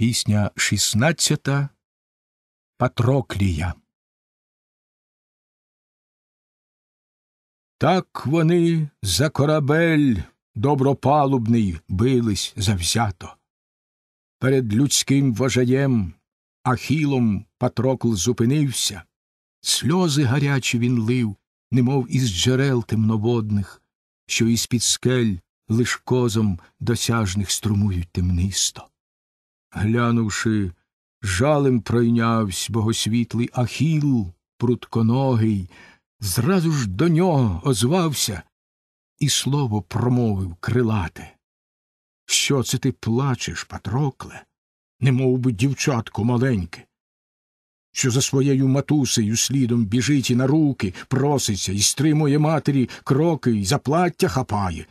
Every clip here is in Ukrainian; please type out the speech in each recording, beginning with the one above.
Пісня шістнадцята Патроклія. Так вони за корабель добропалубний бились завзято. Перед людським вожаєм Ахілом Патрокл зупинився, сльози гарячі він лив, немов із джерел темноводних, що із під скель лиш козом досяжних струмують темнисто глянувши, жалем пройнявсь богосвітлий Ахіл, прутконогий, зразу ж до нього озвався і слово промовив крилате. Що це ти плачеш, Патрокле, немов би дівчатку маленьке, що за своєю матусею слідом біжить і на руки, проситься і стримує матері кроки і за плаття хапає,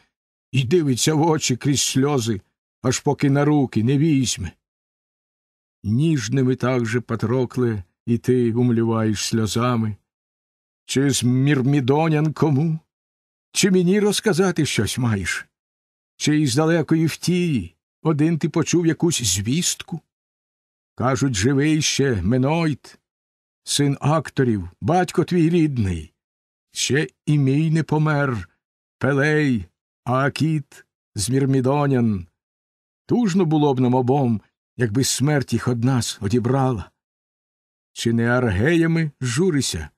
і дивиться в очі крізь сльози, аж поки на руки не візьме, нежными также, Патрокле, і ти умливаешь сльозами. Чи з Мірмідонян кому? Чи мені розказати щось маєш? Чи із далекої втії один ти почув якусь звістку? Кажуть, живий ще Менойт, син акторів, батько твій рідний. Ще і мій не помер, Пелей, Акіт, з Мірмідонян. Тужно було б нам обом, якби смерть їх од нас одібрала. Чи не аргеями журися,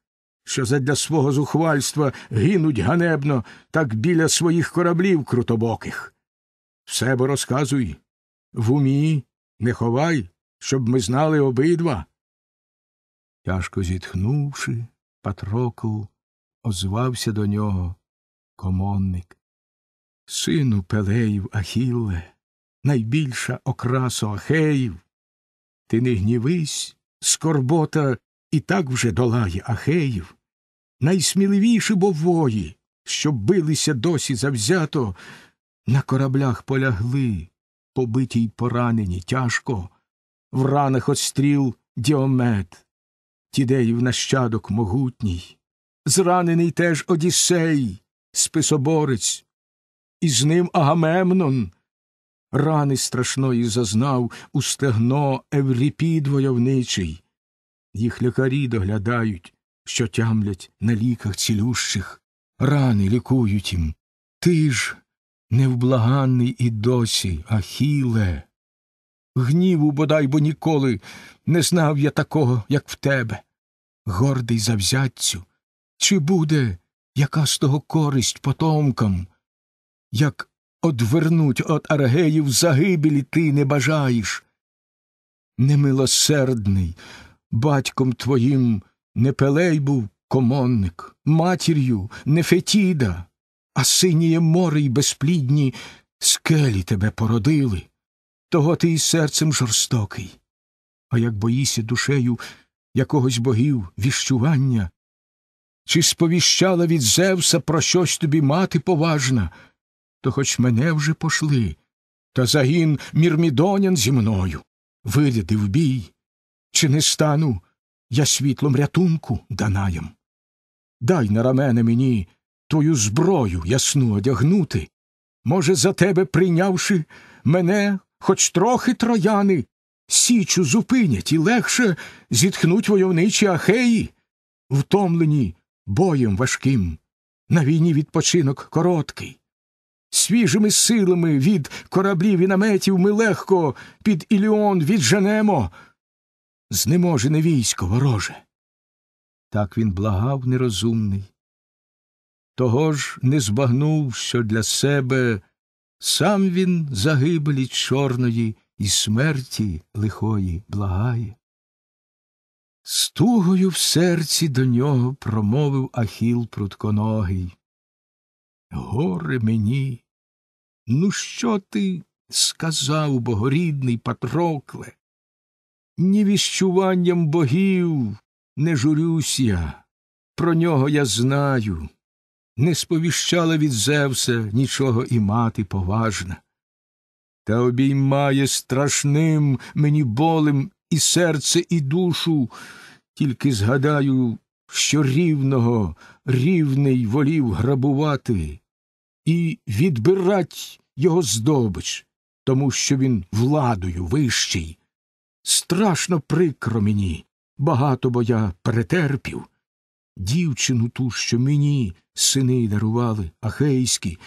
що задля свого зухвальства гинуть ганебно так біля своїх кораблів крутобоких? Все бо розказуй в умі не ховай, щоб ми знали обидва. Тяжко зітхнувши, Патрокл озвався до нього комонник. Сину Пелеїв Ахілле, найбільша окраса Ахеїв. Ти не гнівись, скорбота і так вже долає Ахеїв. Найсміливіші бової, що билися досі завзято, на кораблях полягли, побиті й поранені тяжко, в ранах остріл діомет, тідеїв нащадок могутній, зранений теж Одіссей, списоборець, і з ним Агамемнон, рани страшної зазнав у стегно Евріпід войовничий. Їх лікарі доглядають, що тямлять на ліках цілющих, рани лікують їм. Ти ж невблаганний і досі, Ахіле. Гніву, бодай бо ніколи не знав я такого, як в тебе. Гордий завзятцю. Чи буде яка з того користь потомкам, як одвернуть от аргеїв загибелі ти не бажаєш. Немилосердний, батьком твоїм не пелей був комонник, матір'ю не Фетіда, а синіє море й безплідні скелі тебе породили. Того ти і серцем жорстокий. А як боїся душею якогось богів віщування, чи сповіщала від Зевса про щось тобі мати поважна? то хоч мене вже пошли, та загін мірмідонян зі мною. Виряди в бій, чи не стану я світлом рятунку данаєм. Дай на рамене мені твою зброю ясну одягнути. Може, за тебе прийнявши мене хоч трохи трояни, січу зупинять і легше зітхнуть войовничі ахеї, втомлені боєм важким, на війні відпочинок короткий. Свіжими силами від кораблів і наметів ми легко під Іліон відженемо. Знеможене військо вороже. Так він благав нерозумний. Того ж не збагнув, що для себе сам він загибелі чорної і смерті лихої благає. Стугою в серці до нього промовив Ахіл прутконогий. Горе мені. Ну, що ти сказав, богорідний Патрокле? Ні віщуванням богів не журюсь я, про нього я знаю. Не сповіщала від Зевса нічого і мати поважна. Та обіймає страшним мені болем і серце, і душу, тільки згадаю що рівного рівний волів грабувати і відбирать його здобич, тому що він владою вищий. Страшно прикро мені, багато бо я перетерпів. Дівчину ту, що мені сини дарували, ахейські,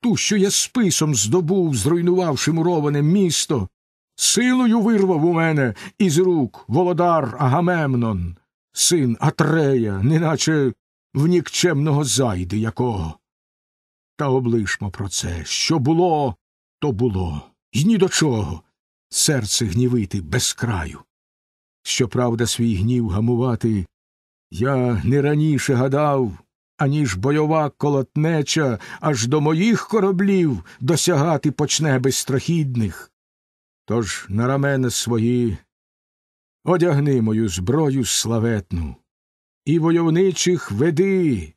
ту, що я списом здобув, зруйнувавши муроване місто, силою вирвав у мене із рук володар Агамемнон син Атрея, неначе в нікчемного зайди якого. Та облишмо про це. Що було, то було, І ні до чого. Серце гнівити без краю. Щоправда, свій гнів гамувати. Я не раніше гадав, аніж бойова колотнеча аж до моїх кораблів досягати почне безстрахідних. Тож на рамена свої одягни мою зброю славетну, і войовничих веди,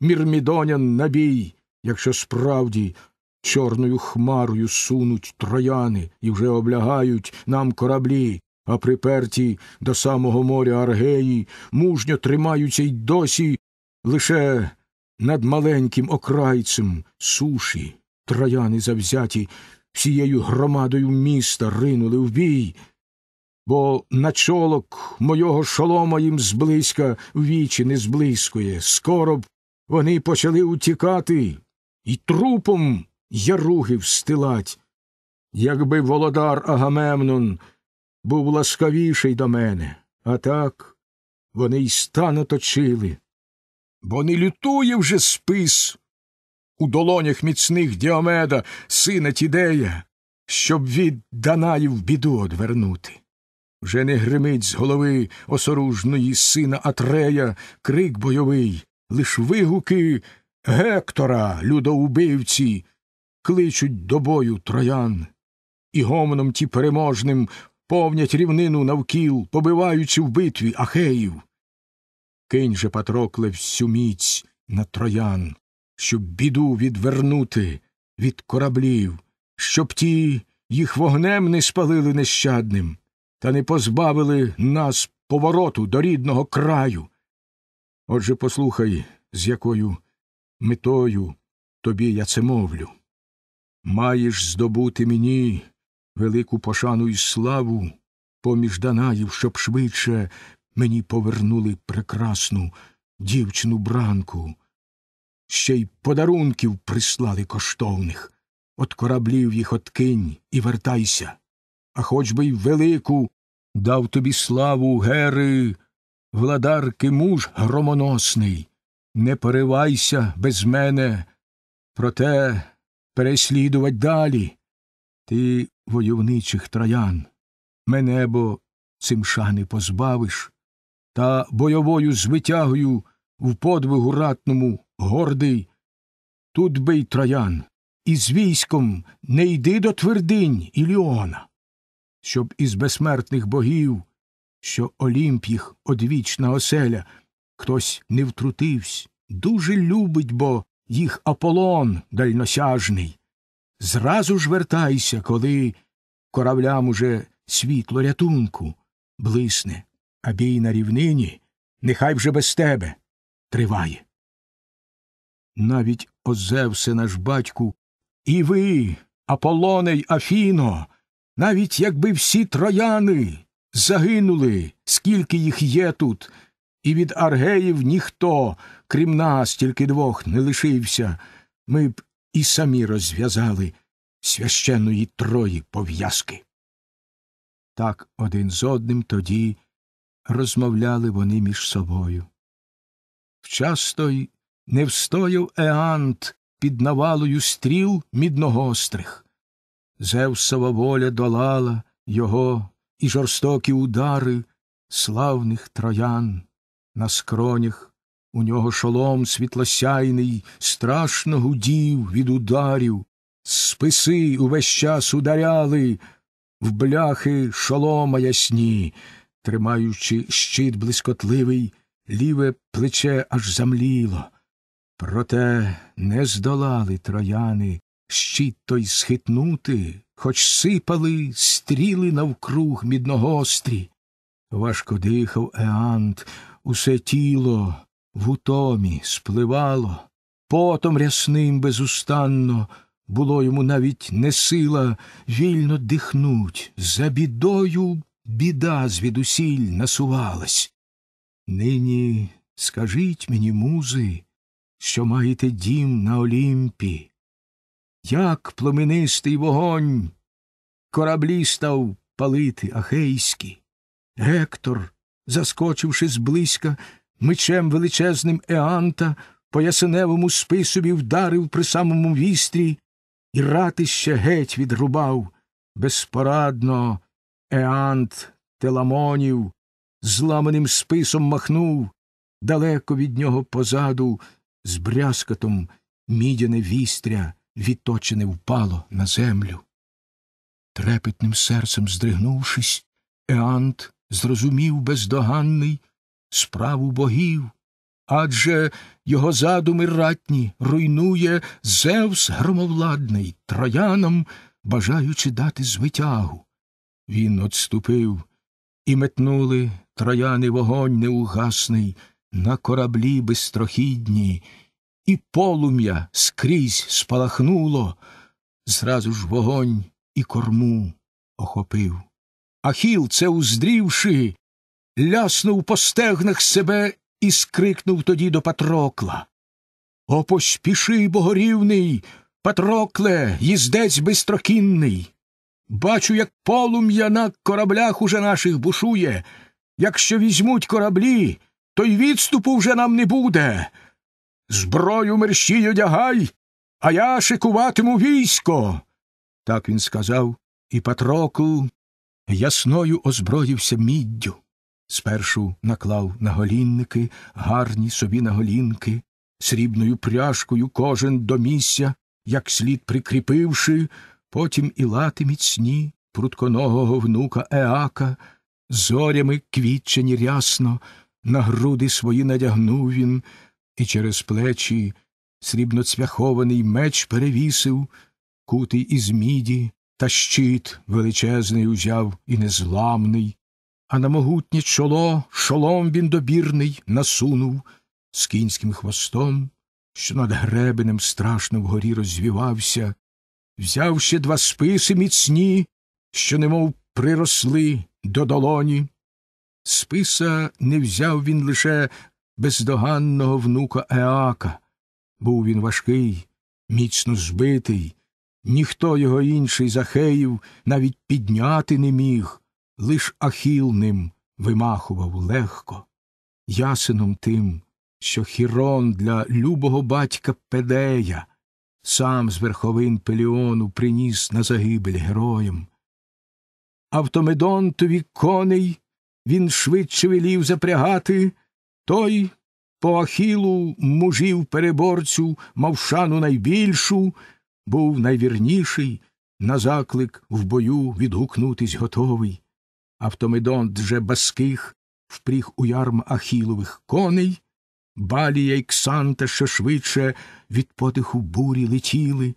мірмідонян набій, якщо справді чорною хмарою сунуть трояни і вже облягають нам кораблі. А приперті до самого моря Аргеї мужньо тримаються й досі лише над маленьким окрайцем суші, трояни завзяті всією громадою міста ринули в бій, бо на чолок мойого шолома їм зблизька вічі не зблискує. Скоро б вони почали утікати і трупом яруги встилать. Якби володар Агамемнон був ласкавіший до мене, а так вони й стан оточили, бо не лютує вже спис у долонях міцних Діомеда, сина Тідея, щоб від Данаїв біду одвернути. Вже не гримить з голови осоружної сина Атрея крик бойовий, лиш вигуки Гектора, людоубивці, кличуть до бою троян. І гомоном ті переможним повнять рівнину навкіл, побиваючи в битві ахеїв. Кинь же, Патрокле, всю міць на троян, щоб біду відвернути від кораблів, щоб ті їх вогнем не спалили нещадним та не позбавили нас повороту до рідного краю. Отже, послухай, з якою метою тобі я це мовлю. Маєш здобути мені велику пошану і славу поміж Данаїв, щоб швидше мені повернули прекрасну дівчину бранку, ще й подарунків прислали коштовних. От кораблів їх откинь і вертайся, а хоч би й велику дав тобі славу, гери, владарки муж громоносний, не поривайся без мене, проте переслідувать далі. Ти войовничих троян, мене бо цим шани позбавиш, та бойовою звитягою в подвигу ратному гордий. Тут бий троян, і з військом не йди до твердинь Іліона щоб із безсмертних богів, що олімп їх одвічна оселя, хтось не втрутивсь, дуже любить бо їх Аполлон дальносяжний. Зразу ж вертайся, коли кораблям уже світло рятунку блисне, а бій на рівнині нехай вже без тебе триває. Навіть Озевсе наш батьку, і ви, Аполоне й Афіно, навіть якби всі трояни загинули, скільки їх є тут, і від аргеїв ніхто, крім нас, тільки двох, не лишився, ми б і самі розв'язали священної трої пов'язки. Так один з одним тоді розмовляли вони між собою. Вчасто й не встояв Еант під навалою стріл мідногострих. Зевсова воля долала його і жорстокі удари славних троян. На скронях у нього шолом світлосяйний, страшно гудів від ударів, списи увесь час ударяли, в бляхи шолома ясні, тримаючи щит блискотливий, ліве плече аж замліло. Проте не здолали трояни щит той схитнути, хоч сипали стріли навкруг мідногострі. Важко дихав Еант, усе тіло в утомі спливало, потом рясним безустанно, було йому навіть не сила вільно дихнуть, за бідою біда звідусіль насувалась. Нині скажіть мені, музи, що маєте дім на Олімпі, як племенистий вогонь кораблі став палити ахейські. Гектор, заскочивши зблизька, мечем величезним Еанта, по ясеневому списові вдарив при самому вістрі і ратище геть відрубав безпорадно Еант теламонів, зламаним списом махнув, далеко від нього позаду, з брязкатом мідяне вістря відточене впало на землю. Трепетним серцем здригнувшись, Еант зрозумів бездоганний справу богів, адже його задуми ратні руйнує Зевс громовладний, троянам, бажаючи дати звитягу. Він отступив, і метнули трояни вогонь неугасний на кораблі безстрохідні, і полум'я скрізь спалахнуло, зразу ж вогонь і корму охопив. Ахіл, це уздрівши, ляснув по стегнах себе і скрикнув тоді до Патрокла. О, поспіши, богорівний, Патрокле, їздець бистрокінний. Бачу, як полум'я на кораблях уже наших бушує. Якщо візьмуть кораблі, то й відступу вже нам не буде зброю мерщій одягай, а я шикуватиму військо. Так він сказав, і Патрокл ясною озброївся міддю. Спершу наклав на голінники, гарні собі на голінки, срібною пряжкою кожен до місця, як слід прикріпивши, потім і лати міцні прутконогого внука Еака, зорями квітчені рясно, на груди свої надягнув він, і через плечі срібноцвяхований меч перевісив, кутий із міді, та щит величезний узяв і незламний, а на могутнє чоло шолом він добірний насунув з кінським хвостом, що над гребенем страшно вгорі розвівався, взяв ще два списи міцні, що немов приросли до долоні. Списа не взяв він лише бездоганного внука Еака. Був він важкий, міцно збитий, ніхто його інший з Ахеїв навіть підняти не міг, лиш Ахіл ним вимахував легко. Ясеном тим, що Хірон для любого батька Педея сам з верховин Пеліону приніс на загибель героям. Автомедонтові коней він швидше велів запрягати. Той по ахілу мужів переборцю, мав шану найбільшу, був найвірніший, на заклик в бою відгукнутись готовий. Автомедонт же баских впріг у ярм ахілових коней, балія й ксанта ще швидше від потиху бурі летіли.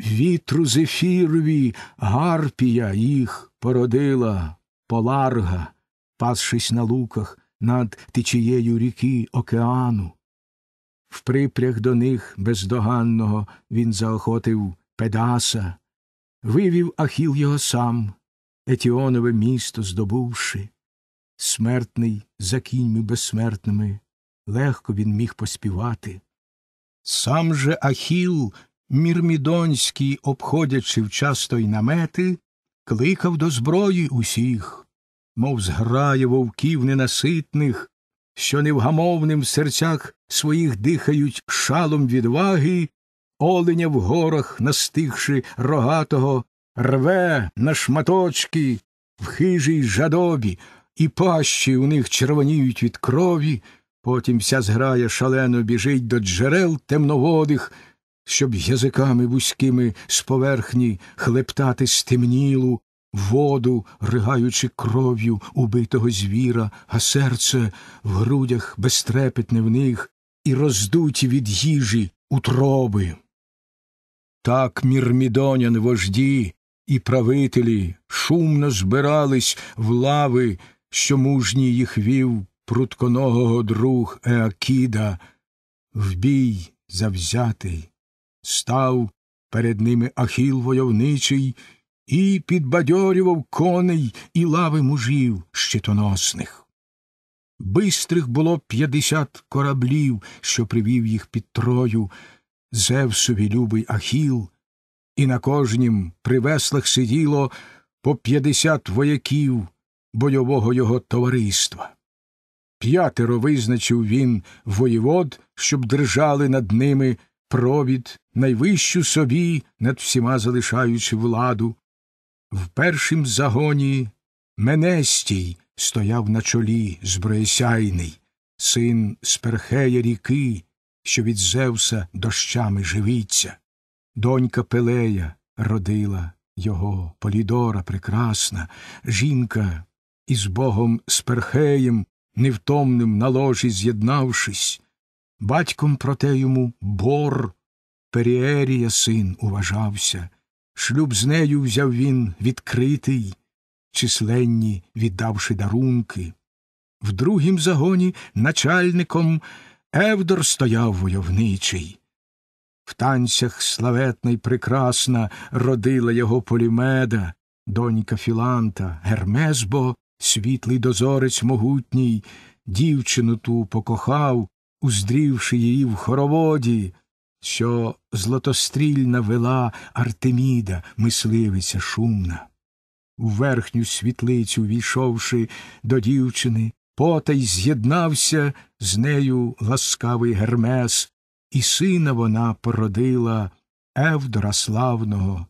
Вітру зефірові гарпія їх породила поларга, пасшись на луках над течією ріки океану. В припряг до них бездоганного він заохотив Педаса, вивів Ахіл його сам, Етіонове місто здобувши. Смертний за кіньми безсмертними, легко він міг поспівати. Сам же Ахіл, мірмідонський, обходячи вчасто й намети, кликав до зброї усіх мов зграє вовків ненаситних, що невгамовним в серцях своїх дихають шалом відваги, оленя в горах, настигши рогатого, рве на шматочки в хижій жадобі, і пащі у них червоніють від крові, потім вся зграя шалено біжить до джерел темноводих, щоб язиками вузькими з поверхні хлептати стемнілу, воду, ригаючи кров'ю убитого звіра, а серце в грудях безтрепетне в них і роздуті від їжі утроби. Так мірмідонян вожді і правителі шумно збирались в лави, що мужній їх вів прутконогого друг Еакіда, в бій завзятий, став перед ними ахіл войовничий і підбадьорював коней і лави мужів щитоносних. Бистрих було п'ятдесят кораблів, що привів їх під трою, Зевсові любий Ахіл, і на кожнім при веслах сиділо по п'ятдесят вояків бойового його товариства. П'ятеро визначив він воєвод, щоб держали над ними провід, найвищу собі над всіма залишаючи владу, в першім загоні Менестій стояв на чолі зброєсяйний, син Сперхея ріки, що від Зевса дощами живіться, Донька Пелея родила його, Полідора прекрасна, жінка із богом Сперхеєм, невтомним на ложі з'єднавшись. Батьком проте йому бор, Періерія син уважався. Шлюб з нею взяв він відкритий, численні віддавши дарунки. В другім загоні начальником Евдор стояв войовничий. В танцях славетна й прекрасна родила його полімеда, донька Філанта, Гермесбо, світлий дозорець могутній, дівчину ту покохав, уздрівши її в хороводі що злотострільна вела Артеміда, мисливиця шумна. У верхню світлицю, війшовши до дівчини, потай з'єднався з нею ласкавий Гермес, і сина вона породила Евдора славного,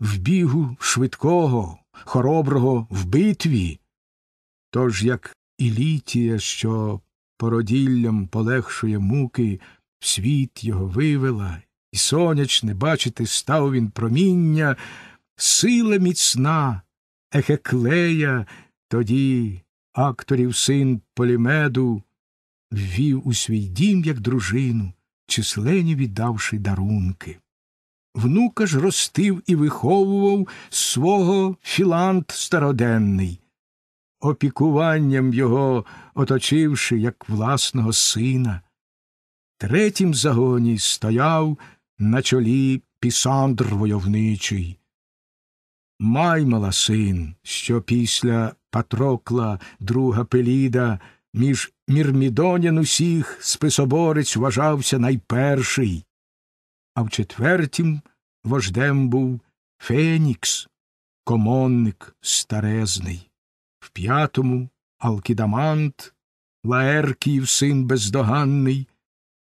в бігу швидкого, хороброго в битві. Тож як Ілітія, що породіллям полегшує муки, в світ його вивела, і сонячне, бачити, став він проміння, сила міцна, ехеклея, тоді акторів син полімеду, ввів у свій дім, як дружину, численні віддавши дарунки. Внука ж ростив і виховував свого філант староденний, опікуванням його оточивши як власного сина третім загоні стояв на чолі пісандр войовничий. Маймала син, що після Патрокла, друга Пеліда, між мірмідонян усіх списоборець вважався найперший, а в четвертім вождем був Фенікс, комонник старезний, в п'ятому Алкідамант, Лаеркіїв син бездоганний,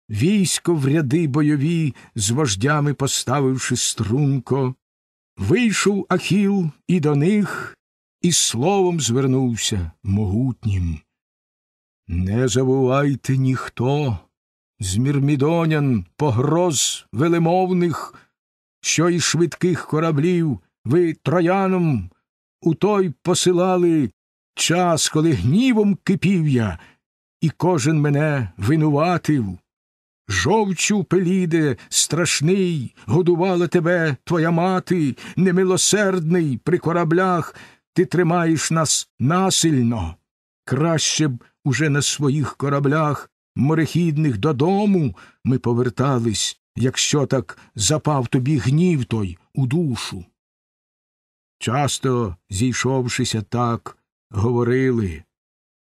військо в ряди бойові, з вождями поставивши струнко, вийшов Ахіл і до них, і словом звернувся могутнім. Не забувайте ніхто з мірмідонян погроз велимовних, що із швидких кораблів ви троянам у той посилали час, коли гнівом кипів я, і кожен мене винуватив. Жовчу пеліде, страшний, годувала тебе твоя мати, немилосердний при кораблях, ти тримаєш нас насильно. Краще б уже на своїх кораблях, морехідних додому, ми повертались, якщо так запав тобі гнів той у душу. Часто, зійшовшися так, говорили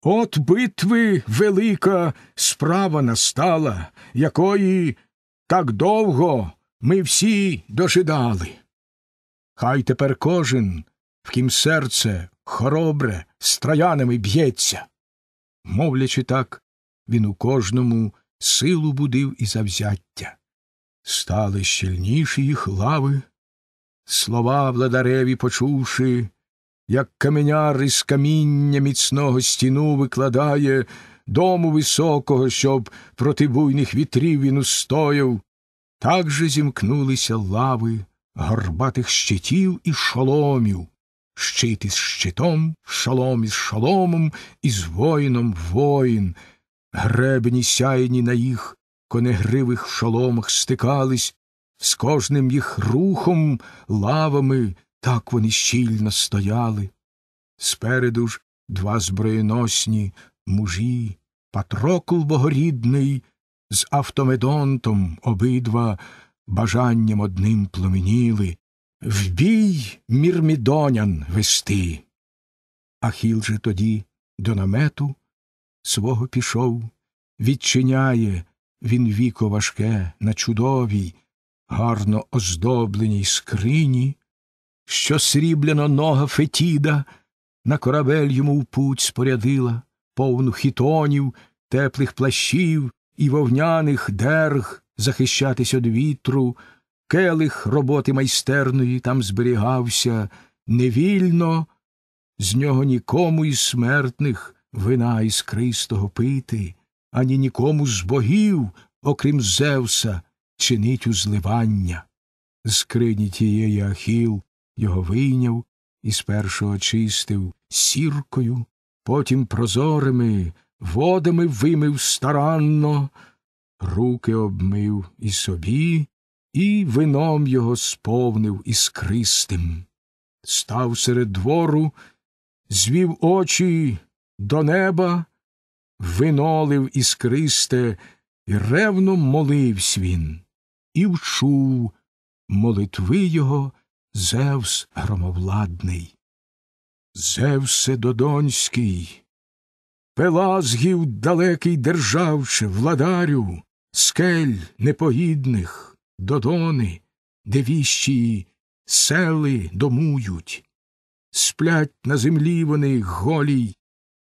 От битви велика справа настала, якої так довго ми всі дожидали. Хай тепер кожен, в втім серце хоробре, з троянами б'ється. Мовлячи так, він у кожному силу будив і завзяття. Стали щільніші їх лави, слова владареві почувши, як каменяр із каміння міцного стіну викладає дому високого, щоб проти буйних вітрів він устояв, так же зімкнулися лави горбатих щитів і шоломів, щит із щитом, шолом із шоломом, і з воїном воїн, гребені сяйні на їх конегривих шоломах стикались, з кожним їх рухом лавами так вони щільно стояли. Спереду ж два зброєносні мужі, Патрокл богорідний з автомедонтом обидва бажанням одним пламеніли, В бій мірмідонян вести. Ахіл же тоді до намету свого пішов, відчиняє він віко важке на чудовій, гарно оздобленій скрині що срібляно нога Фетіда на корабель йому в путь спорядила, повну хітонів, теплих плащів і вовняних дерг захищатись од вітру, келих роботи майстерної там зберігався невільно, з нього нікому із смертних вина іскристого пити, ані нікому з богів, окрім Зевса, чинить узливання. З крині тієї Ахіл його вийняв і спершу очистив сіркою, потім прозорими водами вимив старанно, руки обмив і собі, і вином його сповнив іскристим. Став серед двору, звів очі до неба, винолив іскристе, і ревно моливсь він, і вчув молитви його Зевс громовладний, Зевсе Додонський, Пелазгів далекий державче, владарю, скель непогідних, додони, де віщі сели домують, сплять на землі вони голій,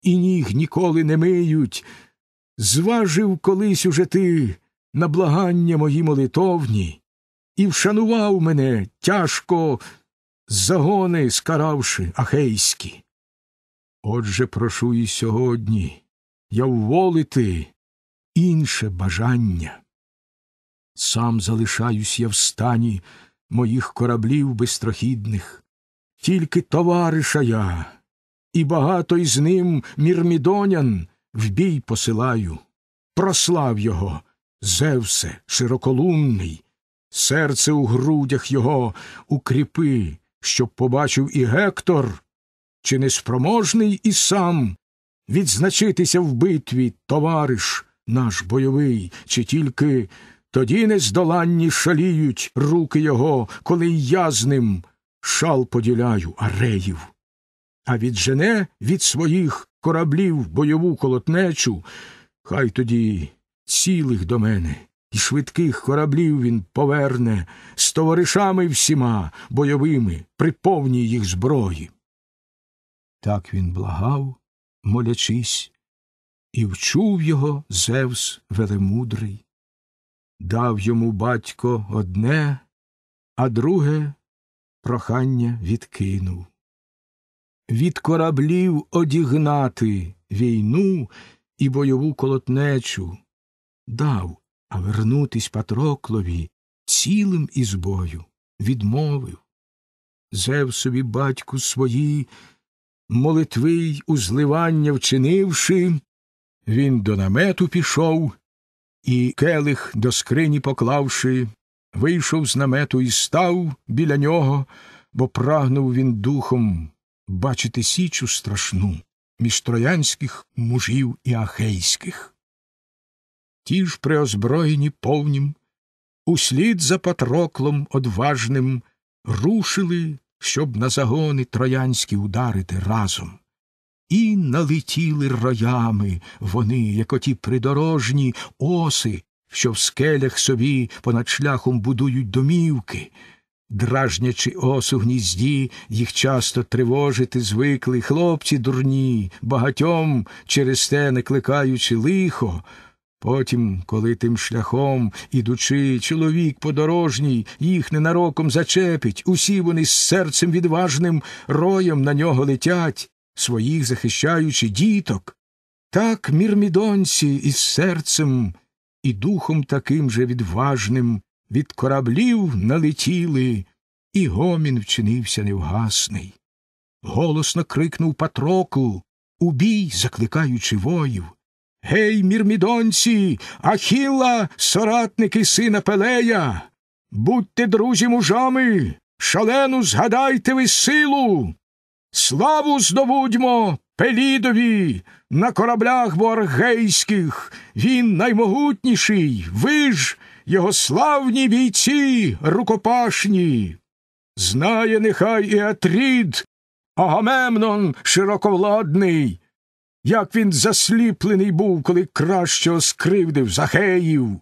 і ніг ніколи не миють. Зважив колись уже ти на благання мої молитовні, і вшанував мене тяжко загони скаравши ахейські. Отже, прошу і сьогодні я вволити інше бажання. Сам залишаюсь я в стані моїх кораблів безтрохідних, тільки товариша я, і багато із ним мірмідонян в бій посилаю. Прослав його, Зевсе, широколунний, серце у грудях його укріпи, щоб побачив і Гектор, чи неспроможний і сам відзначитися в битві, товариш наш бойовий, чи тільки тоді нездоланні шаліють руки його, коли я з ним шал поділяю ареїв. А віджене від своїх кораблів бойову колотнечу, хай тоді цілих до мене. І швидких кораблів він поверне з товаришами всіма бойовими при повній їх зброї. Так він благав, молячись, і вчув його Зевс велемудрий, дав йому батько одне, а друге прохання відкинув. Від кораблів одігнати війну і бойову колотнечу дав а вернутись Патроклові цілим із бою відмовив. Зевсові батьку свої, молитви й узливання вчинивши, він до намету пішов і, келих до скрині поклавши, вийшов з намету і став біля нього, бо прагнув він духом бачити січу страшну між троянських мужів і ахейських ті ж приозброєні повнім, услід за патроклом одважним рушили, щоб на загони троянські ударити разом. І налетіли роями вони, як оті придорожні оси, що в скелях собі понад шляхом будують домівки. Дражнячи осу гнізді, їх часто тривожити звикли хлопці дурні, багатьом через те, не кликаючи лихо, Потім, коли тим шляхом, ідучи, чоловік подорожній, їх ненароком зачепить, усі вони з серцем відважним роєм на нього летять, своїх захищаючи діток. Так мірмідонці із серцем і духом таким же відважним від кораблів налетіли, і гомін вчинився невгасний. Голосно крикнув Патрокл, убій, закликаючи воїв. Гей, мірмідонці, Ахіла, соратники сина Пелея, будьте друзі мужами, шалену згадайте ви силу. Славу здобудьмо Пелідові на кораблях боргейських. Він наймогутніший, ви ж, його славні бійці рукопашні. Знає нехай і Атрід, Агамемнон широковладний як він засліплений був, коли кращого скривдив Захеїв.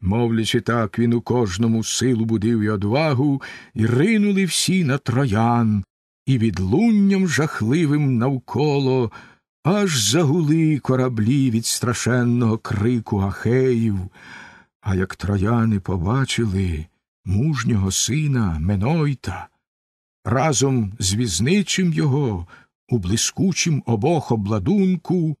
Мовлячи так, він у кожному силу будив і одвагу, і ринули всі на троян, і відлунням жахливим навколо аж загули кораблі від страшенного крику Ахеїв, А як трояни побачили мужнього сина Менойта, разом з візничим його у блискучім обох обладунку,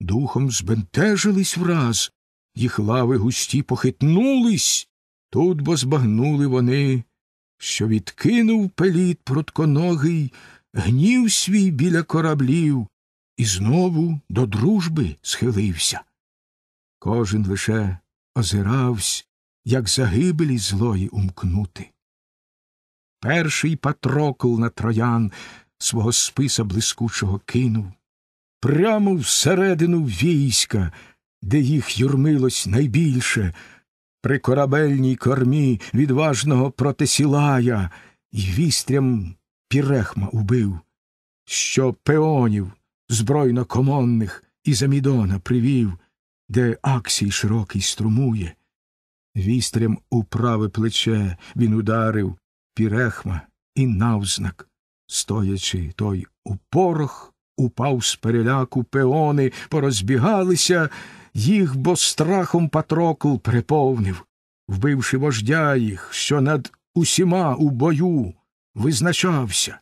духом збентежились враз, їх лави густі похитнулись, тут бо збагнули вони, що відкинув пеліт прутконогий, гнів свій біля кораблів і знову до дружби схилився. Кожен лише озиравсь, як загибелі злої умкнути. Перший патрокл на троян свого списа блискучого кинув, прямо всередину війська, де їх юрмилось найбільше, при корабельній кормі відважного протисілая і вістрям пірехма убив, що пеонів збройно комонних і замідона привів, де аксій широкий струмує. Вістрям у праве плече він ударив пірехма і навзнак Стоячи, той у порох упав з переляку пеони, порозбігалися, їх бо страхом Патрокл приповнив, вбивши вождя їх, що над усіма у бою визначався.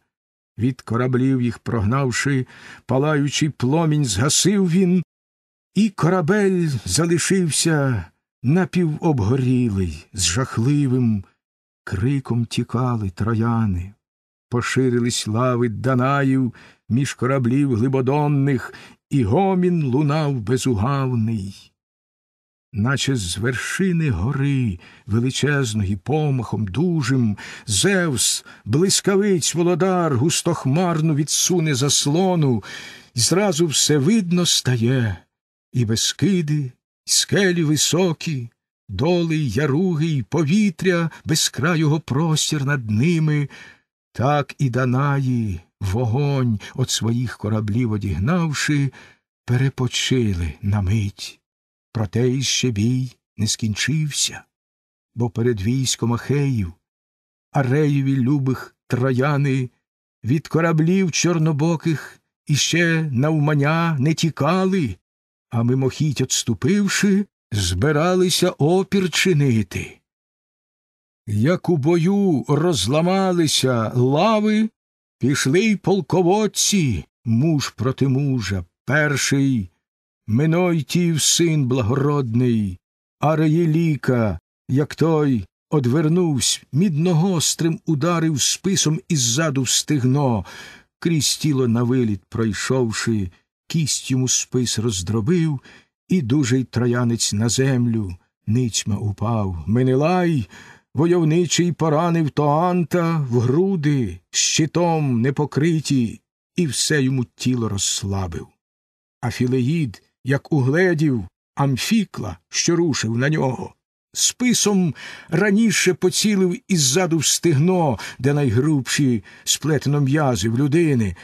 Від кораблів їх прогнавши, палаючий пломінь, згасив він, і корабель залишився напівобгорілий, з жахливим криком тікали трояни. Поширились лави Данаїв між кораблів глибодонних, і гомін лунав безугавний, наче з вершини гори величезної помахом дужим, Зевс, блискавиць володар, густохмарну відсуне заслону, і зразу все видно стає, і безкиди, і скелі високі. Доли, яруги й повітря, безкрайого простір над ними, так і Данаї, вогонь от своїх кораблів одігнавши, перепочили на мить. Проте ще бій не скінчився, бо перед військом Ахеїв, ареєві любих трояни, від кораблів чорнобоких іще навмання не тікали, а мимохідь отступивши, збиралися опір чинити. Як у бою розламалися лави, пішли й полководці муж проти мужа, перший Минойтів син благородний, Ареєліка, як той одвернувсь, мідногострим ударив списом іззаду в стигно, крізь тіло на виліт пройшовши, кість йому спис роздробив, і дужий троянець на землю ницьма упав. Менелай войовничий поранив Тоанта в груди, щитом непокриті, і все йому тіло розслабив. А Філеїд, як угледів, амфікла, що рушив на нього, списом раніше поцілив іззаду в стегно, де найгрубші сплетено м'язи в людини,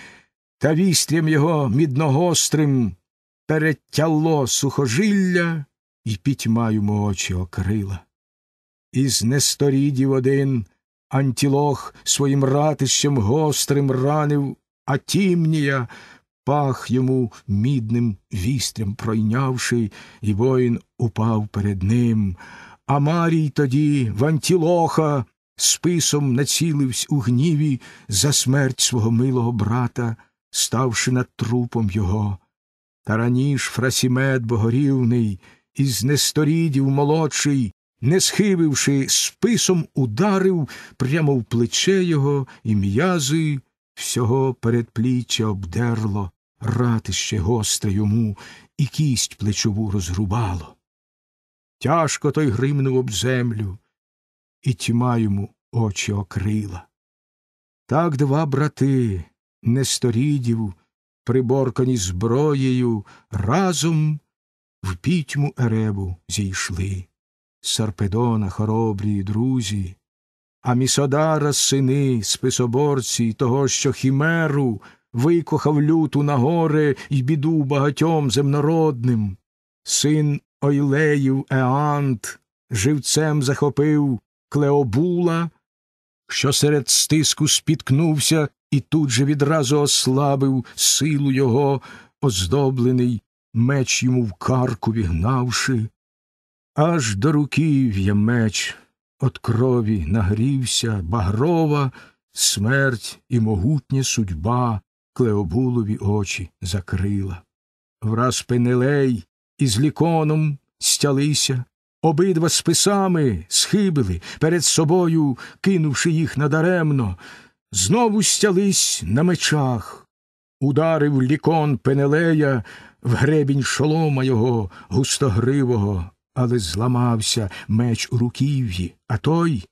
та вістрям його мідногострим перетяло сухожилля і пітьма йому очі окрила із несторідів один Антілох своїм ратищем гострим ранив, а тімнія пах йому мідним вістрям пройнявши, і воїн упав перед ним. А Марій тоді в Антілоха списом націливсь у гніві за смерть свого милого брата, ставши над трупом його. Та раніш Фрасімед Богорівний, із несторідів молодший, не схибивши списом, ударив прямо в плече його і м'язи всього передпліччя обдерло, ратище гостре йому і кість плечову розрубало. Тяжко той гримнув об землю, і тьма йому очі окрила. Так два брати, несторідів, приборкані зброєю, разом в пітьму еребу зійшли. Сарпедона, хоробрі, друзі, а місодара, сини, списоборці, того, що хімеру викохав люту на горе й біду багатьом земнородним, син Ойлеїв Еант живцем захопив Клеобула, що серед стиску спіткнувся і тут же відразу ослабив силу його, оздоблений, меч йому в карку вігнавши. Аж до руків'я меч от крові нагрівся, багрова смерть і могутня судьба Клеобулові очі закрила. Враз пенелей із ліконом стялися, обидва списами схибили, перед собою, кинувши їх надаремно, знову стялись на мечах. Ударив лікон пенелея в гребінь шолома його густогривого але зламався меч у руків'ї, а той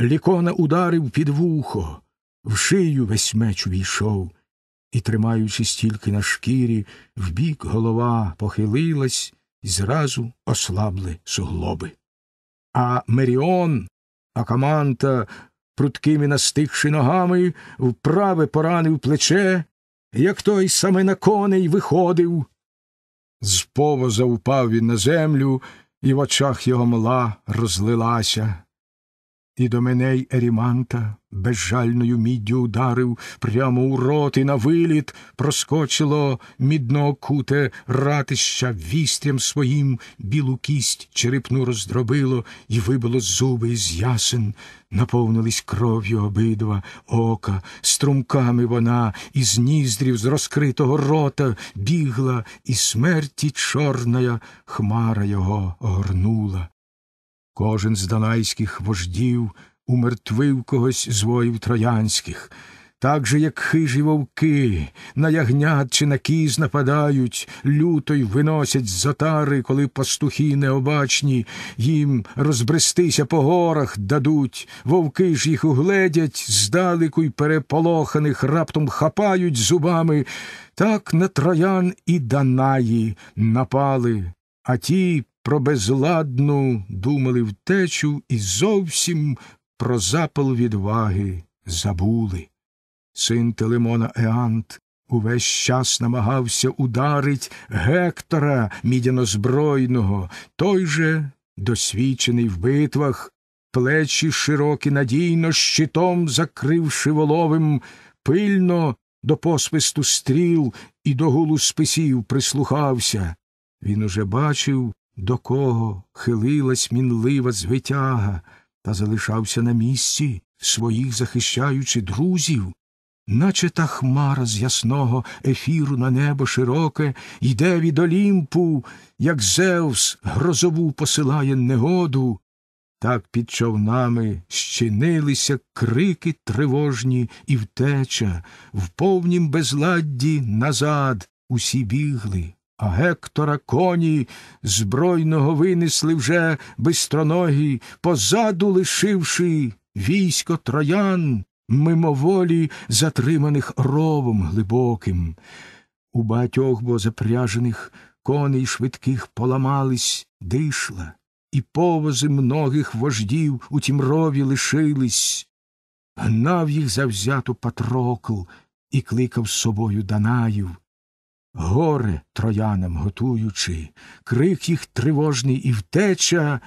лікона ударив під вухо, в шию весь меч увійшов, і, тримаючись тільки на шкірі, вбік голова похилилась і зразу ослабли суглоби. А Меріон, Акаманта, прудкими настигши ногами, вправе поранив плече, як той саме на коней виходив. З повоза упав він на землю і в очах його мла розлилася. І до мене Еріманта безжальною міддю ударив прямо у рот і на виліт проскочило мідноокуте ратища вістрям своїм білу кість черепну роздробило і вибило зуби із ясен, наповнились кров'ю обидва ока, струмками вона із ніздрів, з розкритого рота бігла, і смерті чорна хмара його огорнула. Кожен з данайських вождів умертвив когось з воїв троянських. Так же, як хижі вовки, на ягнят чи на кіз нападають, люто й виносять з отари, коли пастухи необачні, їм розбрестися по горах дадуть, вовки ж їх угледять, здалеку й переполоханих раптом хапають зубами. Так на троян і Данаї напали, а ті про безладну думали втечу і зовсім про запал відваги забули. Син Телемона Еант увесь час намагався ударить Гектора мідянозбройного, той же досвідчений в битвах, плечі широкі надійно щитом закривши воловим, пильно до посвисту стріл і до гулу списів прислухався. Він уже бачив до кого хилилась мінлива звитяга та залишався на місці своїх захищаючи друзів, наче та хмара з ясного ефіру на небо широке йде від Олімпу, як Зевс грозову посилає негоду, так під човнами щинилися крики тривожні і втеча, в повнім безладді назад усі бігли. А Гектора коні збройного винесли вже бистроногі, позаду лишивши військо троян, мимоволі затриманих ровом глибоким. У батьох бо запряжених коней швидких поламались дишла, і повози многих вождів у тім рові лишились, гнав їх завзято Патрокл і кликав з собою Данаїв горе троянам готуючи, крик їх тривожний і втеча,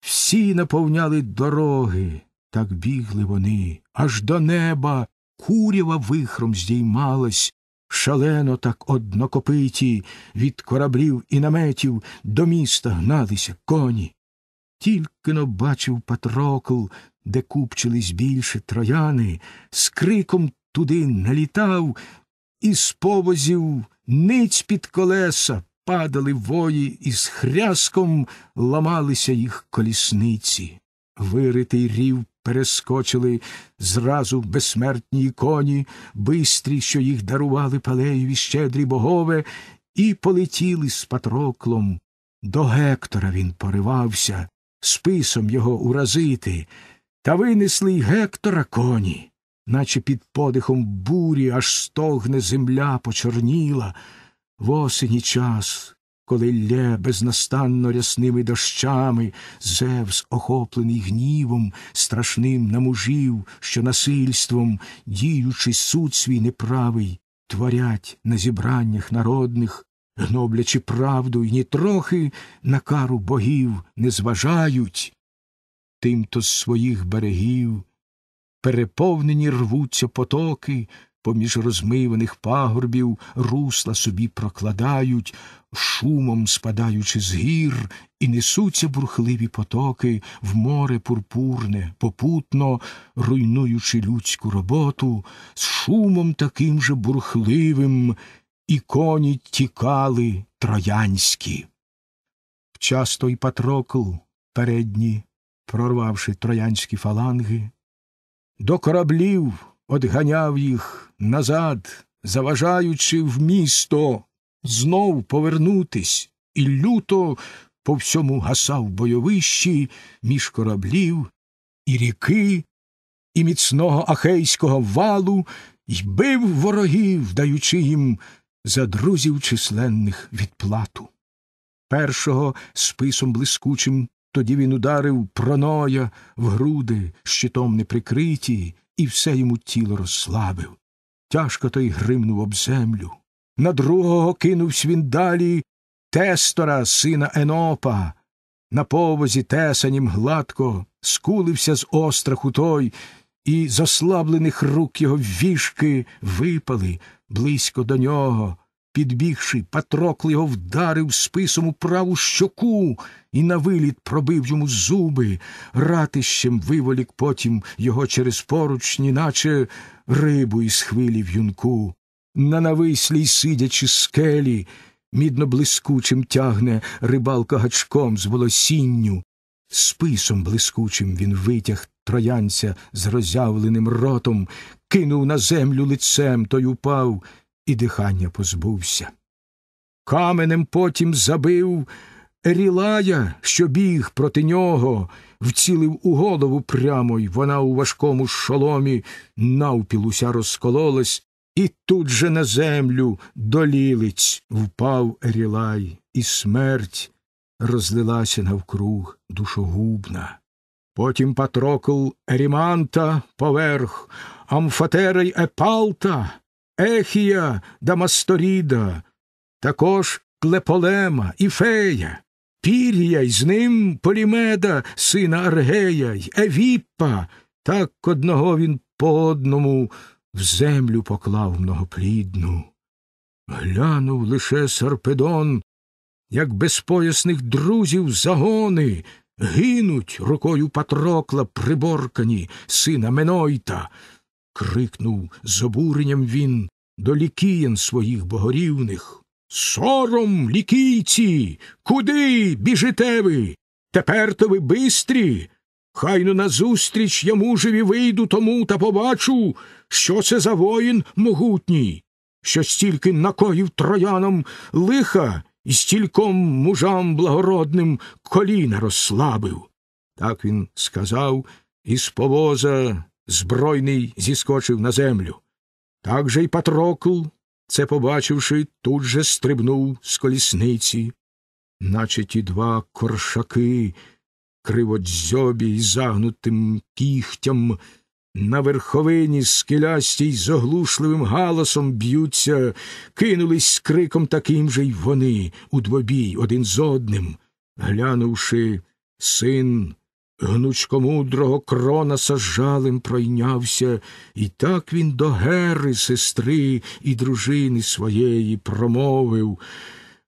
всі наповняли дороги, так бігли вони, аж до неба курява вихром здіймалась, шалено так однокопиті від кораблів і наметів до міста гналися коні. Тільки но бачив Патрокл, де купчились більше трояни, з криком туди налітав і з повозів ниць під колеса падали вої і з хряском ламалися їх колісниці. Виритий рів перескочили зразу безсмертні коні, бистрі, що їх дарували палеєві щедрі богове, і полетіли з патроклом. До Гектора він поривався, списом його уразити, та винесли й Гектора коні наче під подихом бурі, аж стогне земля почорніла, в осені час, коли лє безнастанно рясними дощами, Зевс, охоплений гнівом, страшним на мужів, що насильством, діючи суд свій неправий, творять на зібраннях народних, гноблячи правду і нітрохи на кару богів не зважають. Тим то з своїх берегів переповнені рвуться потоки, поміж розмиваних пагорбів русла собі прокладають, шумом спадаючи з гір, і несуться бурхливі потоки в море пурпурне, попутно руйнуючи людську роботу, з шумом таким же бурхливим, і коні тікали троянські. Вчасто й Патрокл передні, прорвавши троянські фаланги, до кораблів одганяв їх назад, заважаючи в місто знов повернутись, і люто по всьому гасав бойовищі між кораблів і ріки, і міцного ахейського валу, й бив ворогів, даючи їм за друзів численних відплату. Першого списом блискучим тоді він ударив проноя в груди, щитом неприкриті, і все йому тіло розслабив. Тяжко той гримнув об землю. На другого кинувсь він далі тестора, сина Енопа. На повозі тесанім гладко скулився з остраху той, і з ослаблених рук його вішки випали близько до нього. Підбігши, патрокл його вдарив списом у праву щоку і на виліт пробив йому зуби, ратищем виволік потім його через поручні, наче рибу із хвилі в юнку. На навислій сидячи скелі, мідно блискучим тягне рибалка гачком з волосінню. Списом блискучим він витяг троянця з роззявленим ротом, кинув на землю лицем, той упав, і дихання позбувся. Каменем потім забив Рілая, що біг проти нього, вцілив у голову прямо, й вона у важкому шоломі навпіл уся розкололась, і тут же на землю до лілиць впав Рілай, і смерть розлилася навкруг душогубна. Потім Патрокл Еріманта поверх, Амфатера Епалта, Ехія Дамасторіда, також Клеполема, і Фея. Пірія й з ним Полімеда, сина Аргея, й Евіппа. Так одного він по одному в землю поклав многоплідну. Глянув лише Сарпедон, як безпоясних друзів загони гинуть рукою Патрокла приборкані сина Менойта. крикнув з обуренням він до лікіян своїх богорівних. Сором, лікійці, куди біжите ви? Тепер то ви бистрі. Хай ну назустріч я мужеві вийду тому та побачу, що це за воїн могутній, що стільки накоїв троянам лиха і стільком мужам благородним коліна розслабив. Так він сказав, і з повоза збройний зіскочив на землю. Так же й Патрокл це, побачивши, тут же стрибнув з колісниці, наче ті два коршаки, криводзьобі й загнутим кіхтям, на верховині скелястій з оглушливим галасом б'ються, кинулись з криком таким же й вони у двобій один з одним, глянувши син. Гнучкомудрого кронаса жалем пройнявся, і так він до гери, сестри і дружини своєї промовив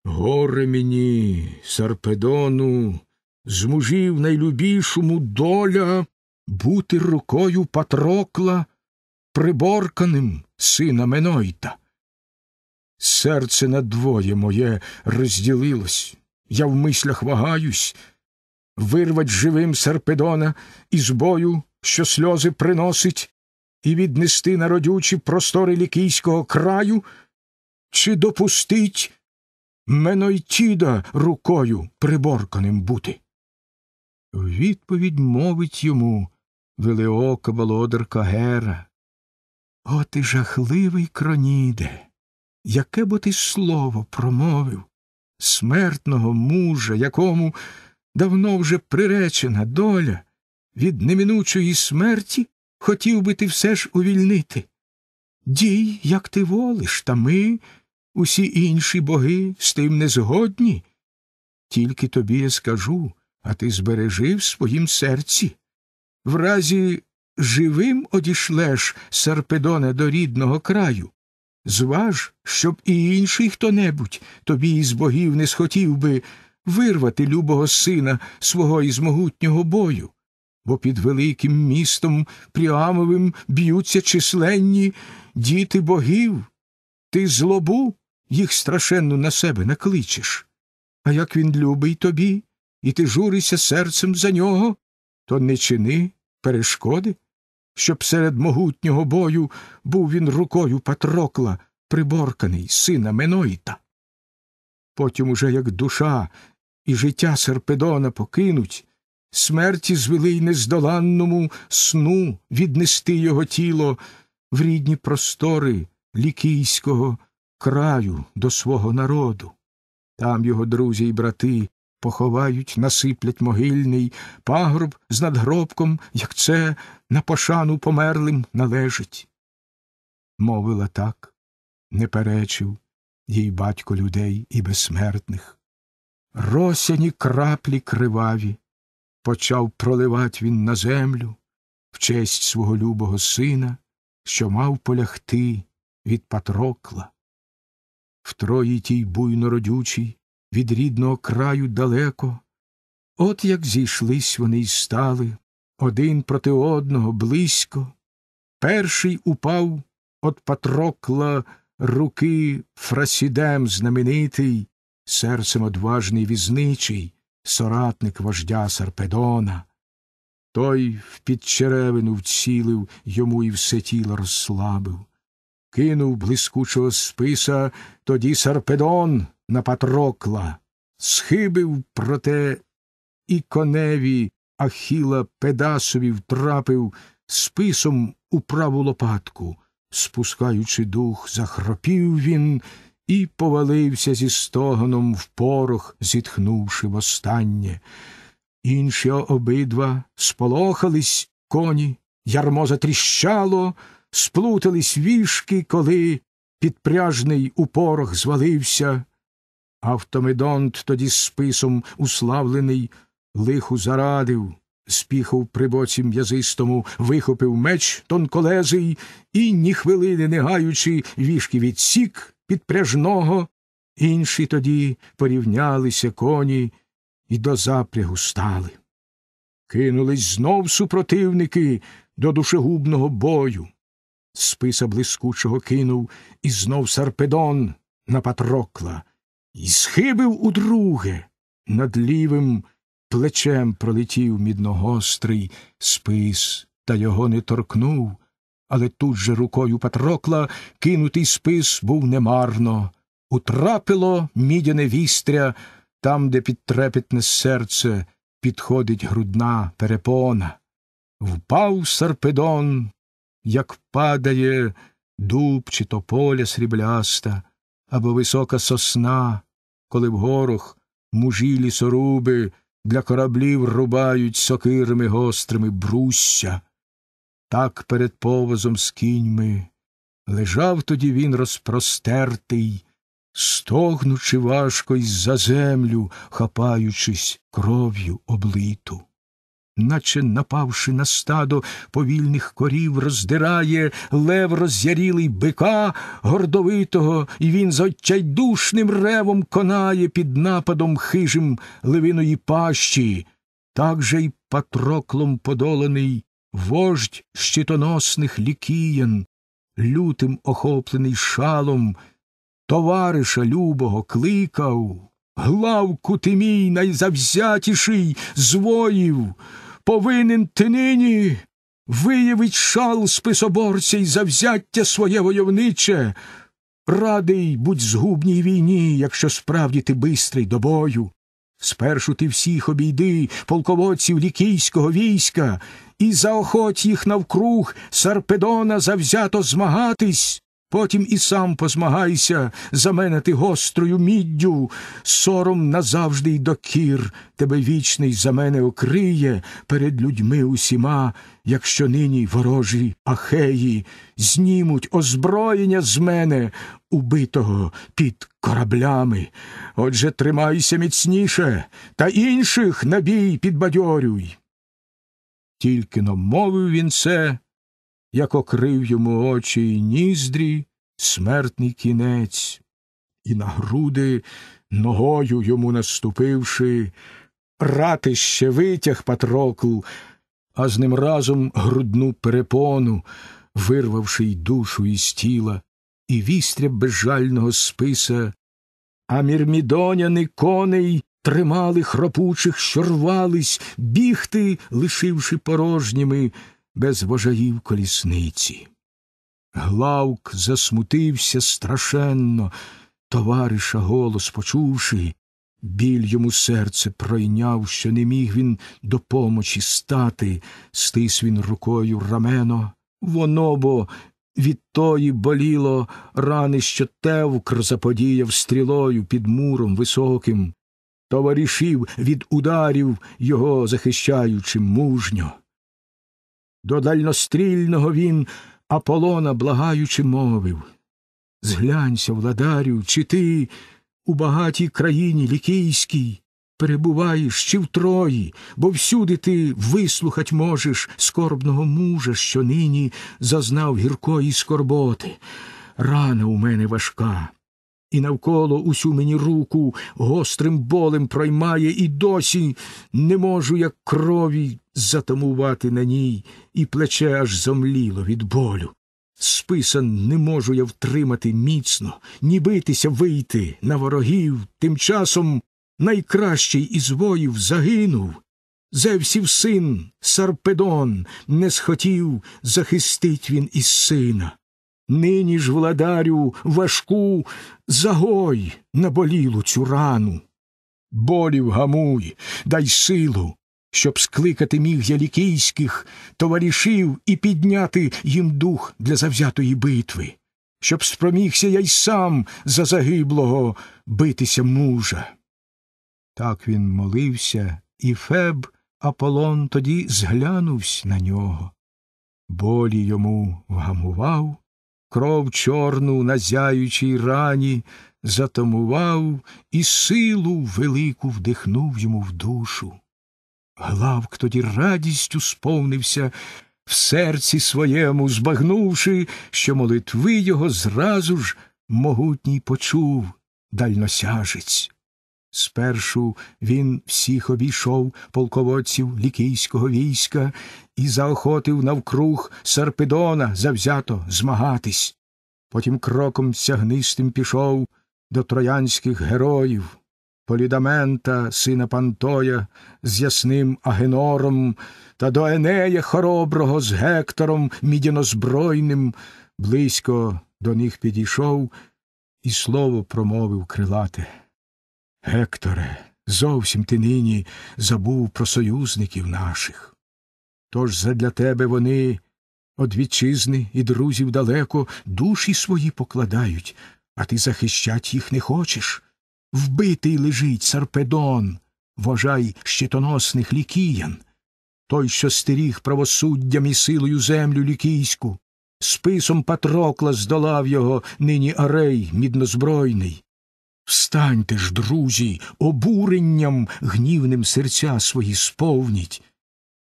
Горе мені, Сарпедону, з мужів найлюбішому доля бути рукою патрокла, приборканим сина Менойта. Серце надвоє моє розділилось, я в мислях вагаюсь вирвать живим Серпедона із бою, що сльози приносить, і віднести на родючі простори лікійського краю, чи допустить Менойтіда рукою приборканим бути? Відповідь мовить йому Велеока володарка Гера. О, ти жахливий кроніде, яке бо ти слово промовив смертного мужа, якому давно вже приречена доля від неминучої смерті хотів би ти все ж увільнити. Дій, як ти волиш, та ми, усі інші боги, з тим не згодні. Тільки тобі я скажу, а ти збережи в своїм серці. В разі живим одішлеш Сарпедона до рідного краю. Зваж, щоб і інший хто небудь тобі із богів не схотів би вирвати любого сина свого із могутнього бою, бо під великим містом Пріамовим б'ються численні діти богів. Ти злобу їх страшенно на себе накличеш. А як він любий тобі, і ти журишся серцем за нього, то не чини перешкоди, щоб серед могутнього бою був він рукою Патрокла, приборканий сина Меноїта потім уже як душа і життя Серпедона покинуть, смерті звели й нездоланному сну віднести його тіло в рідні простори лікійського краю до свого народу. Там його друзі й брати поховають, насиплять могильний пагорб з надгробком, як це на пошану померлим належить. Мовила так, не перечив їй батько людей і безсмертних. Росяні краплі криваві, почав проливать він на землю в честь свого любого сина, що мав полягти від Патрокла. В трої тій буйно родючий, від рідного краю далеко, от як зійшлись вони й стали один проти одного близько. Перший упав от Патрокла руки Фрасідем знаменитий, серцем одважний візничий, соратник вождя Сарпедона. Той в підчеревину вцілив йому і все тіло розслабив. Кинув блискучого списа тоді Сарпедон на Патрокла, схибив, проте і коневі Ахіла Педасові втрапив списом у праву лопатку. Спускаючи дух, захропів він і повалився зі стогоном в порох, зітхнувши востаннє. Інші обидва сполохались коні, ярмо затріщало, сплутались вішки, коли підпряжний у порох звалився. Автомедонт тоді списом уславлений лиху зарадив спіхав при боці м'язистому, вихопив меч тонколезий і, ні хвилини не гаючи, вішки відсік підпряжного, інші тоді порівнялися коні і до запрягу стали. Кинулись знов супротивники до душегубного бою. Списа блискучого кинув і знов Сарпедон на Патрокла і схибив удруге над лівим плечем пролетів мідногострий спис, та його не торкнув, але тут же рукою Патрокла кинутий спис був немарно. Утрапило мідяне вістря там, де підтрепетне серце підходить грудна перепона. Впав Сарпедон, як падає дуб чи тополя срібляста, або висока сосна, коли в горох мужі лісоруби для кораблів рубають сокирами гострими брусся. Так перед повозом з кіньми лежав тоді він розпростертий, стогнучи важко й за землю, хапаючись кров'ю облиту наче напавши на стадо повільних корів, роздирає лев роз'ярілий бика гордовитого, і він з отчайдушним ревом конає під нападом хижим левиної пащі, так же й патроклом подоланий вождь щитоносних лікіян, лютим охоплений шалом, товариша любого кликав. Главку ти мій найзавзятіший звоїв повинен ти нині виявить шал списоборця й завзяття своє войовниче. Радий будь згубній війні, якщо справді ти бистрий до бою. Спершу ти всіх обійди, полководців лікійського війська, і заохоть їх навкруг Сарпедона завзято змагатись, Потім і сам позмагайся за мене ти гострою міддю, сором назавжди й докір, тебе вічний за мене окриє перед людьми усіма, якщо нині ворожі ахеї знімуть озброєння з мене, убитого під кораблями. Отже, тримайся міцніше та інших набій підбадьорюй. Тільки но мовив він це як окрив йому очі і ніздрі смертний кінець, і на груди, ногою йому наступивши, ратище витяг Патрокл, а з ним разом грудну перепону, вирвавши й душу із тіла, і вістря безжального списа, а мірмідоняни коней. Тримали хропучих, що рвались, бігти, лишивши порожніми, без вожаїв колісниці. Главк засмутився страшенно, товариша голос почувши, біль йому серце пройняв, що не міг він до помочі стати, стис він рукою рамено. Воно бо від тої боліло рани, що тевкр заподіяв стрілою під муром високим, товаришів від ударів його захищаючи мужньо. До дальнострільного він Аполлона благаючи мовив Зглянься, владарю, чи ти у багатій країні лікійській перебуваєш чи в Трої, бо всюди ти вислухать можеш скорбного мужа, що нині зазнав гіркої скорботи. Рана у мене важка. І навколо усю мені руку гострим болем проймає, і досі не можу, як крові затамувати на ній, і плече аж зомліло від болю. Списан не можу я втримати міцно, ні битися вийти на ворогів, тим часом найкращий із воїв загинув. Зевсів син Сарпедон не схотів захистить він із сина. Нині ж, владарю, важку, загой наболілу цю рану. Болів гамуй, дай силу, щоб скликати міг я лікійських товаришів і підняти їм дух для завзятої битви, щоб спромігся я й сам за загиблого битися мужа. Так він молився, і Феб Аполлон тоді зглянувсь на нього. Болі йому вгамував, кров чорну на зяючій рані затомував і силу велику вдихнув йому в душу. Главк тоді радістю сповнився в серці своєму, збагнувши, що молитви його зразу ж могутній почув дальносяжець. Спершу він всіх обійшов полководців лікійського війська і заохотив навкруг Сарпедона завзято змагатись. Потім кроком сягнистим пішов до троянських героїв. Полідамента, сина Пантоя, з ясним Агенором, та до Енея хороброго з Гектором мідянозбройним, близько до них підійшов і слово промовив крилате. Гекторе, зовсім ти нині забув про союзників наших. Тож задля тебе вони од вітчизни і друзів далеко душі свої покладають, а ти захищать їх не хочеш. Вбитий лежить Сарпедон, вважай щитоносних лікіян, той, що стеріг правосуддям і силою землю лікійську, списом Патрокла здолав його нині арей міднозбройний. Встаньте ж, друзі, обуренням гнівним серця свої сповніть,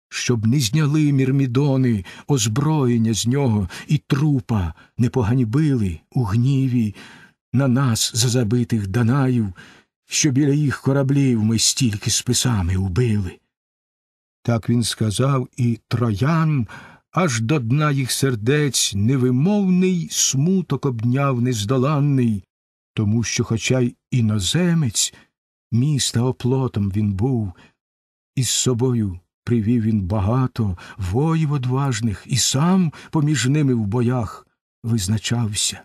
щоб не зняли мірмідони озброєння з нього і трупа не поганьбили у гніві на нас за забитих Данаїв, що біля їх кораблів ми стільки списами убили. Так він сказав і троян, аж до дна їх сердець невимовний смуток обняв нездоланний, тому що, хоча й іноземець, міста оплотом він був, і з собою привів він багато воїв одважних і сам поміж ними в боях визначався.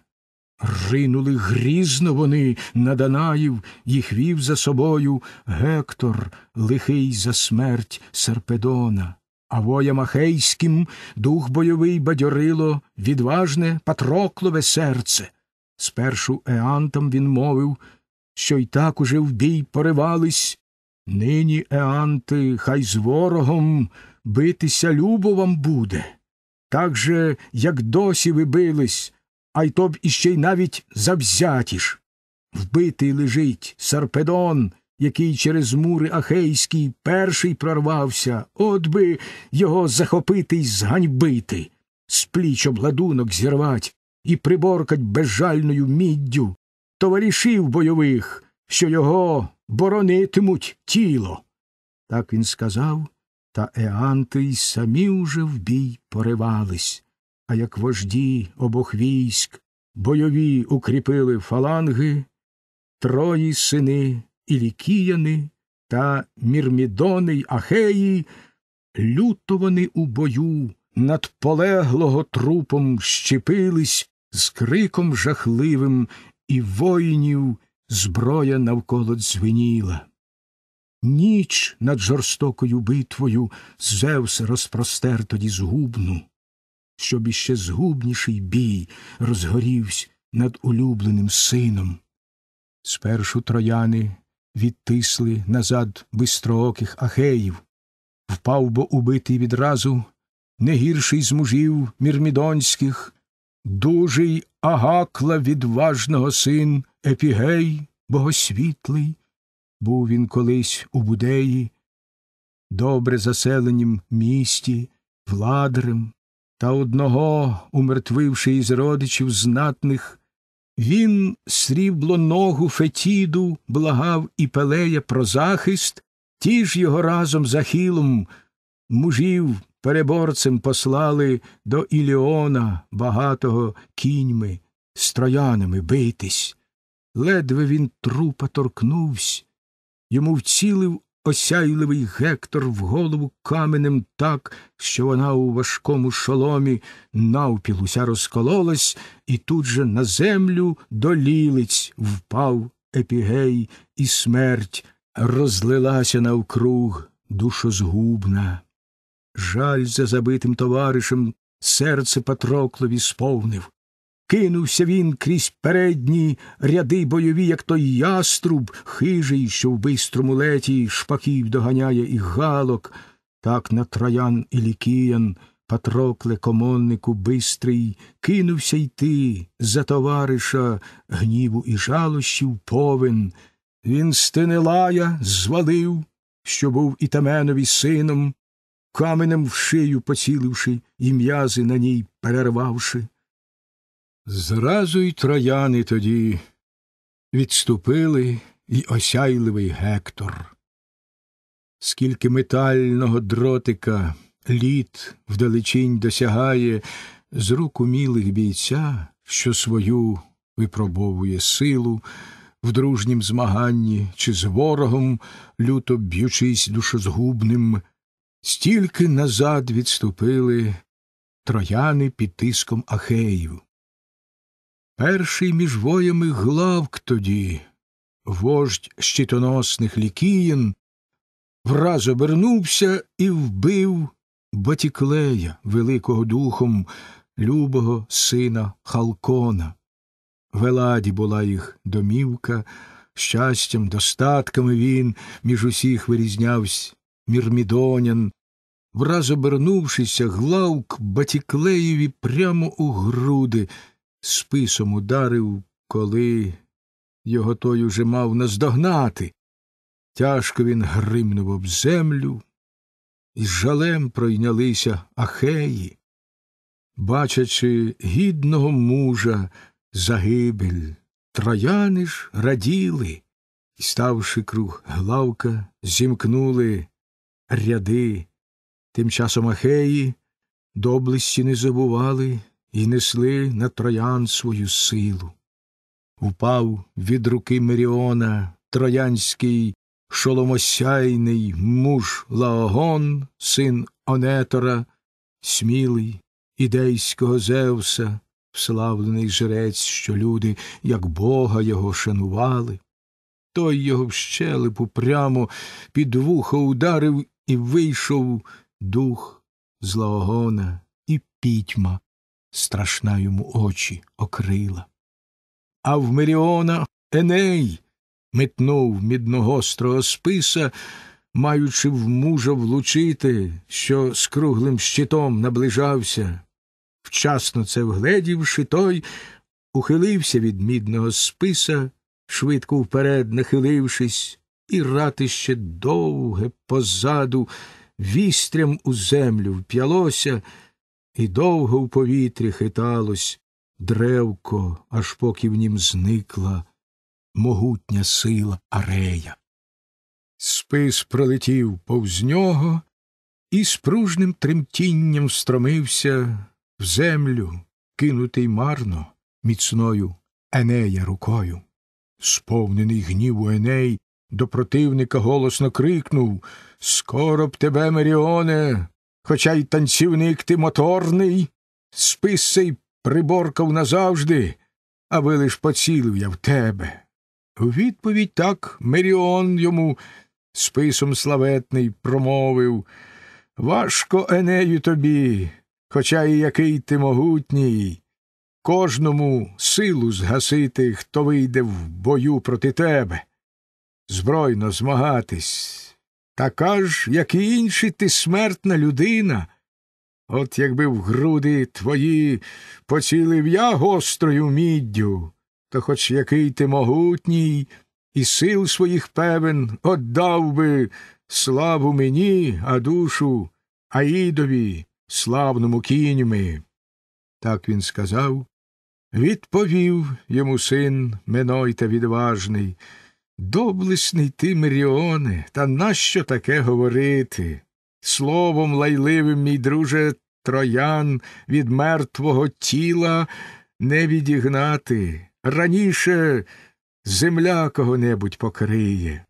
Ринули грізно вони на Данаїв, їх вів за собою Гектор, лихий за смерть Серпедона. А воям Ахейським дух бойовий бадьорило відважне патроклове серце. Спершу Еантам він мовив, що й так уже в бій поривались. Нині Еанти, хай з ворогом битися любо вам буде. Так же, як досі ви бились, а й то б іще й навіть завзятіш. Вбитий лежить Сарпедон, який через мури Ахейський перший прорвався, от би його захопити й зганьбити, з пліч обладунок зірвать і приборкать безжальною міддю, товаришів бойових, що його боронитимуть тіло. Так він сказав, та Еанти й самі уже в бій поривались а як вожді обох військ, бойові укріпили фаланги, трої сини Ілікіяни та мірмідони й ахеї, люто вони у бою над полеглого трупом щепились з криком жахливим, і воїнів зброя навколо дзвеніла. Ніч над жорстокою битвою Зевс розпростер тоді згубну щоб іще згубніший бій розгорівсь над улюбленим сином. Спершу трояни відтисли назад бистрооких ахеїв, впав бо убитий відразу не гірший з мужів мірмідонських, дужий агакла відважного син Епігей богосвітлий, був він колись у будеї, добре заселенім місті, владарем, та одного, умертвивши із родичів знатних, він срібло ногу Фетіду благав і Пелея про захист, ті ж його разом за хілом мужів переборцем послали до Іліона багатого кіньми, з троянами битись. Ледве він трупа торкнувсь, йому вцілив осяйливий Гектор в голову каменем так, що вона у важкому шоломі навпіл уся розкололась, і тут же на землю до лілиць впав епігей, і смерть розлилася навкруг душозгубна. Жаль за забитим товаришем серце Патроклові сповнив. Кинувся він крізь передні ряди бойові, як той яструб, хижий, що в бистрому леті шпаків доганяє і галок, так на троян і лікіян, патрокле комоннику бистрий, кинувся йти за товариша гніву і жалощів повен. Він Стенелая звалив, що був Ітаменові сином, каменем в шию поціливши і м'язи на ній перервавши. Зразу й трояни тоді відступили й осяйливий Гектор. Скільки метального дротика літ вдалечінь досягає з рук умілих бійця, що свою випробовує силу в дружнім змаганні чи з ворогом, люто б'ючись душозгубним, стільки назад відступили трояни під тиском Ахеїв. Перший між воями главк тоді, вождь щитоносних лікіїн, враз обернувся і вбив Батіклея, великого духом, любого сина Халкона. Веладі була їх домівка, щастям, достатками він між усіх вирізнявся мірмідонян. Враз обернувшися, главк Батіклеєві прямо у груди списом ударив, коли його той уже мав наздогнати. Тяжко він гримнув об землю, і з жалем пройнялися ахеї, бачачи гідного мужа загибель. Трояни ж раділи, і, ставши круг главка, зімкнули ряди. Тим часом ахеї доблесті не забували і несли на троян свою силу. Упав від руки Меріона троянський шоломосяйний муж Лаогон, син Онетора, смілий ідейського Зевса, вславлений жрець, що люди, як бога його шанували. Той його в щелепу прямо під вухо ударив і вийшов дух з Лаогона і пітьма страшна йому очі окрила. А в Меріона Еней метнув мідногострого списа, маючи в мужа влучити, що з круглим щитом наближався. Вчасно це вгледівши, той ухилився від мідного списа, швидко вперед нахилившись, і ратище довге позаду вістрям у землю вп'ялося і довго в повітрі хиталось древко, аж поки в нім зникла могутня сила арея. Спис пролетів повз нього і з пружним тремтінням встромився в землю, кинутий марно міцною Енея рукою. Сповнений гніву Еней до противника голосно крикнув Скоро б тебе, Меріоне, хоча й танцівник ти моторний, спис сей приборкав назавжди, а ви лиш поцілив я в тебе. У відповідь так Меріон йому списом славетний промовив Важко Енею тобі, хоча і який ти могутній, кожному силу згасити, хто вийде в бою проти тебе. Збройно змагатись. Така ж, як і інші, ти смертна людина. От якби в груди твої поцілив я гострою міддю, то хоч який ти могутній, і сил своїх певен отдав би славу мені, а душу Аїдові, славному кіньми. Так він сказав. Відповів йому син Менойта відважний. Доблесний ти, Меріоне, та нащо таке говорити? Словом лайливим, мій друже, троян від мертвого тіла не відігнати. Раніше земля кого небудь покриє.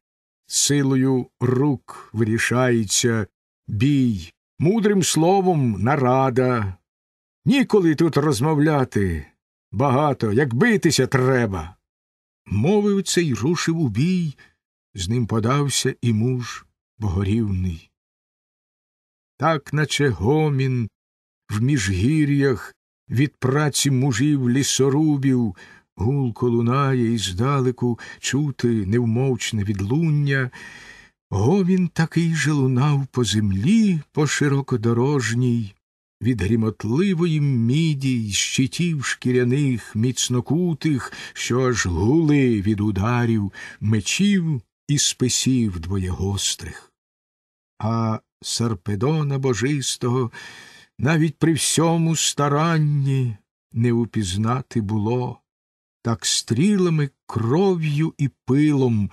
Силою рук вирішається бій, мудрим словом нарада. Ніколи тут розмовляти багато, як битися треба. Мовив це й рушив у бій, з ним подався і муж богорівний. Так, наче гомін в міжгір'ях від праці мужів лісорубів, гулко лунає і здалеку чути невмовчне відлуння, гомін такий же лунав по землі, по широкодорожній, від грімотливої міді й щитів шкіряних, міцнокутих, що аж гули від ударів, мечів і списів двоєгострих. А Сарпедона божистого навіть при всьому старанні не упізнати було, так стрілами, кров'ю і пилом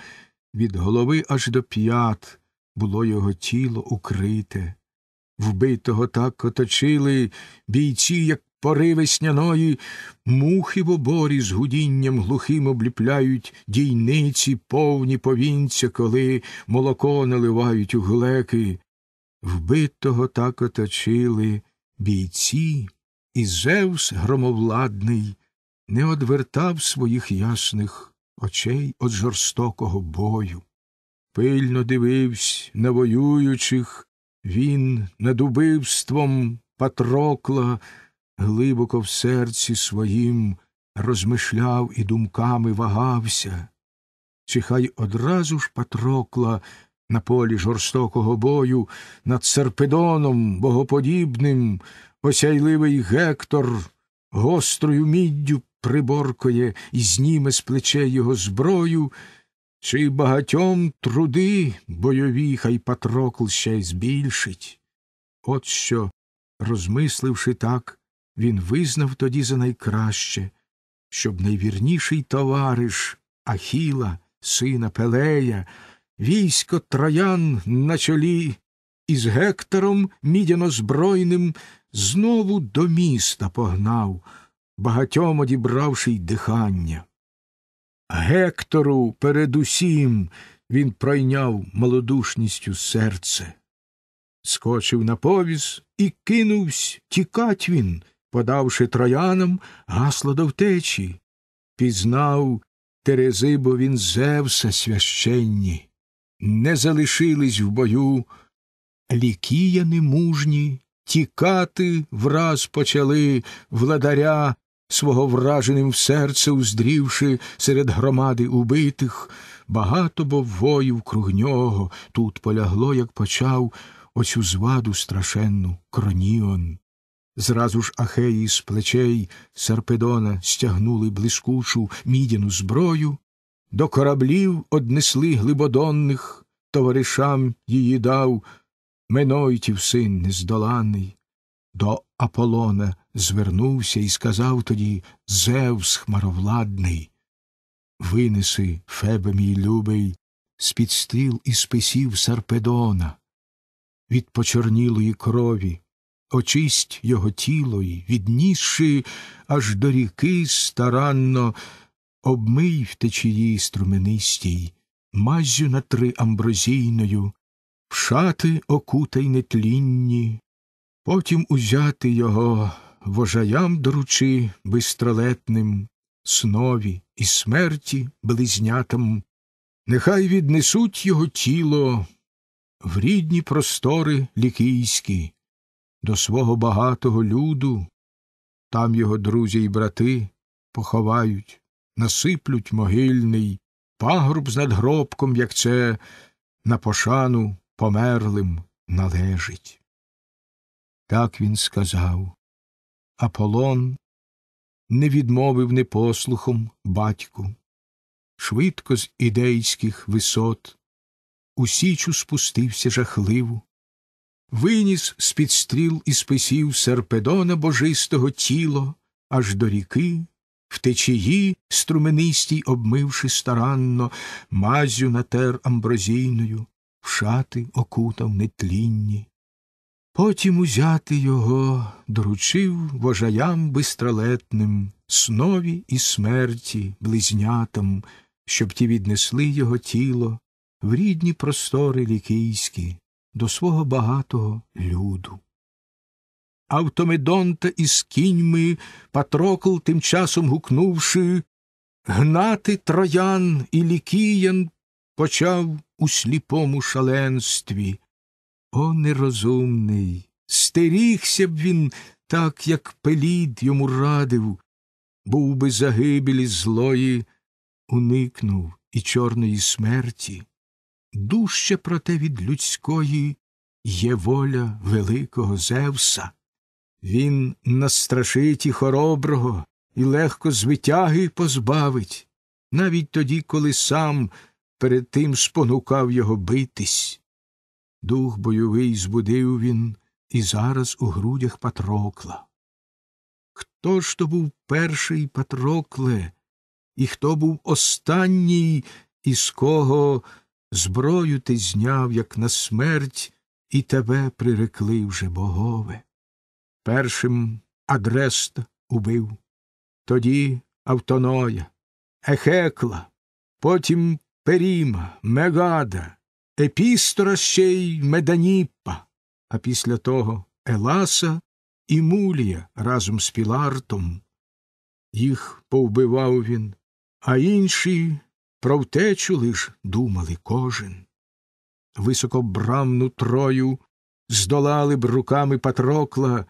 від голови аж до п'ят було його тіло укрите. Вбитого так оточили бійці, як пори весняної, мухи в оборі з гудінням глухим обліпляють дійниці, повні повінця, коли молоко наливають у глеки. Вбитого так оточили бійці, і Зевс громовладний не одвертав своїх ясних очей від жорстокого бою. Пильно дивився на воюючих, він над убивством Патрокла глибоко в серці своїм розмишляв і думками вагався, чи хай одразу ж Патрокла на полі жорстокого бою над Серпедоном богоподібним осяйливий Гектор гострою міддю приборкує і зніме з плече його зброю чи багатьом труди бойові, хай Патрокл ще й збільшить. От що, розмисливши так, він визнав тоді за найкраще, щоб найвірніший товариш Ахіла, сина Пелея, військо троян на чолі із Гектором збройним знову до міста погнав, багатьом одібравши й дихання. Гектору передусім він пройняв малодушністю серце. Скочив на повіз і кинувсь тікать він, подавши троянам гасло до втечі. Пізнав Терези, бо він Зевса священні. Не залишились в бою, лікіяни мужні, тікати враз почали владаря свого враженим в серце уздрівши серед громади убитих, багато бо воїв круг нього тут полягло, як почав оцю зваду страшенну кроніон. Зразу ж Ахеї з плечей Сарпедона стягнули блискучу мідяну зброю, до кораблів однесли глибодонних, товаришам її дав Менойтів син нездоланий, до Аполлона, звернувся і сказав тоді Зевс хмаровладний. Винеси, Фебе мій любий, з під стил і списів Сарпедона, від почорнілої крові, очисть його тіло і, віднісши аж до ріки старанно, обмий в течії струменистій, маззю на три амброзійною, в шати окутай нетлінні, Потім узяти його вожаям доручи бистролетним, снові і смерті близнятам, нехай віднесуть його тіло в рідні простори лікійські, до свого багатого люду, там його друзі й брати поховають, насиплють могильний пагруб з надгробком, як це на пошану померлим належить. Так він сказав. Аполлон не відмовив непослухом батьку. Швидко з ідейських висот у січу спустився жахливу, виніс з під стріл і списів серпедона божистого тіло аж до ріки, в течії струменистій, обмивши старанно, мазю натер амброзійною, в шати окутав нетлінні. Потім узяти його доручив вожаям бистролетним, снові і смерті, близнятам, щоб ті віднесли його тіло в рідні простори лікійські до свого багатого люду. Автомедонта із кіньми Патрокл, тим часом гукнувши, гнати троян і лікіян, почав у сліпому шаленстві. О, нерозумний! Стерігся б він так, як пеліт йому радив, був би загибелі злої, уникнув і чорної смерті. Дужче проте від людської є воля великого Зевса. Він настрашить і хороброго, і легко звитяги позбавить, навіть тоді, коли сам перед тим спонукав його битись. Дух бойовий збудив він і зараз у грудях Патрокла. Хто ж то був перший Патрокле, і хто був останній, із кого зброю ти зняв, як на смерть, і тебе прирекли вже богове? Першим Адреста убив, тоді Автоноя, Ехекла, потім Періма, Мегада, Епістора ще й Меданіппа, а після того Еласа і Мулія разом з Пілартом. Їх повбивав він, а інші про втечу лиш думали кожен. Високобрамну трою здолали б руками Патрокла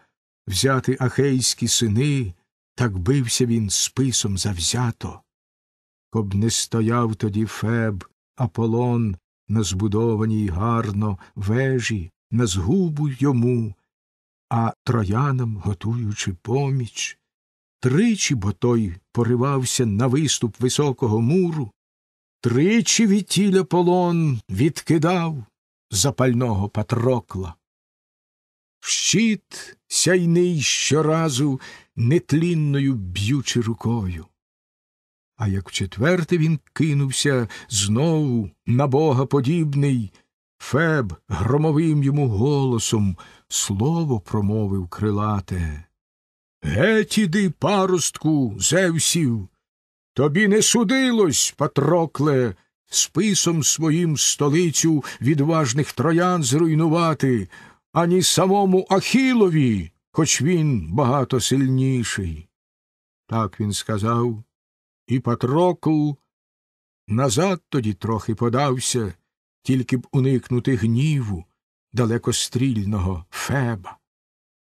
взяти ахейські сини, так бився він списом завзято. Коб не стояв тоді Феб, Аполлон на збудованій гарно вежі, на згубу йому, а троянам готуючи поміч. Тричі бо той поривався на виступ високого муру, тричі від тіля полон відкидав запального патрокла. Щит сяйний щоразу нетлінною б'ючи рукою. А як вчетверте він кинувся знову на бога подібний, Феб громовим йому голосом слово промовив крилате. Геть іди, паростку, зевсів. Тобі не судилось, Патрокле, списом своїм столицю відважних троян зруйнувати, ані самому Ахілові, хоч він багато сильніший. Так він сказав. І Патрокл назад тоді трохи подався, тільки б уникнути гніву далекострільного Феба.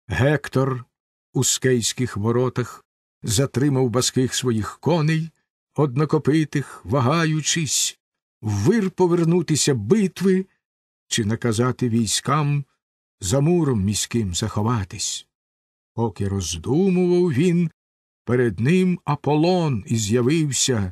Гектор у скейських воротах затримав баских своїх коней, однокопитих, вагаючись, вир повернутися битви чи наказати військам за муром міським заховатись. Поки роздумував він, Перед ним Аполлон і з'явився,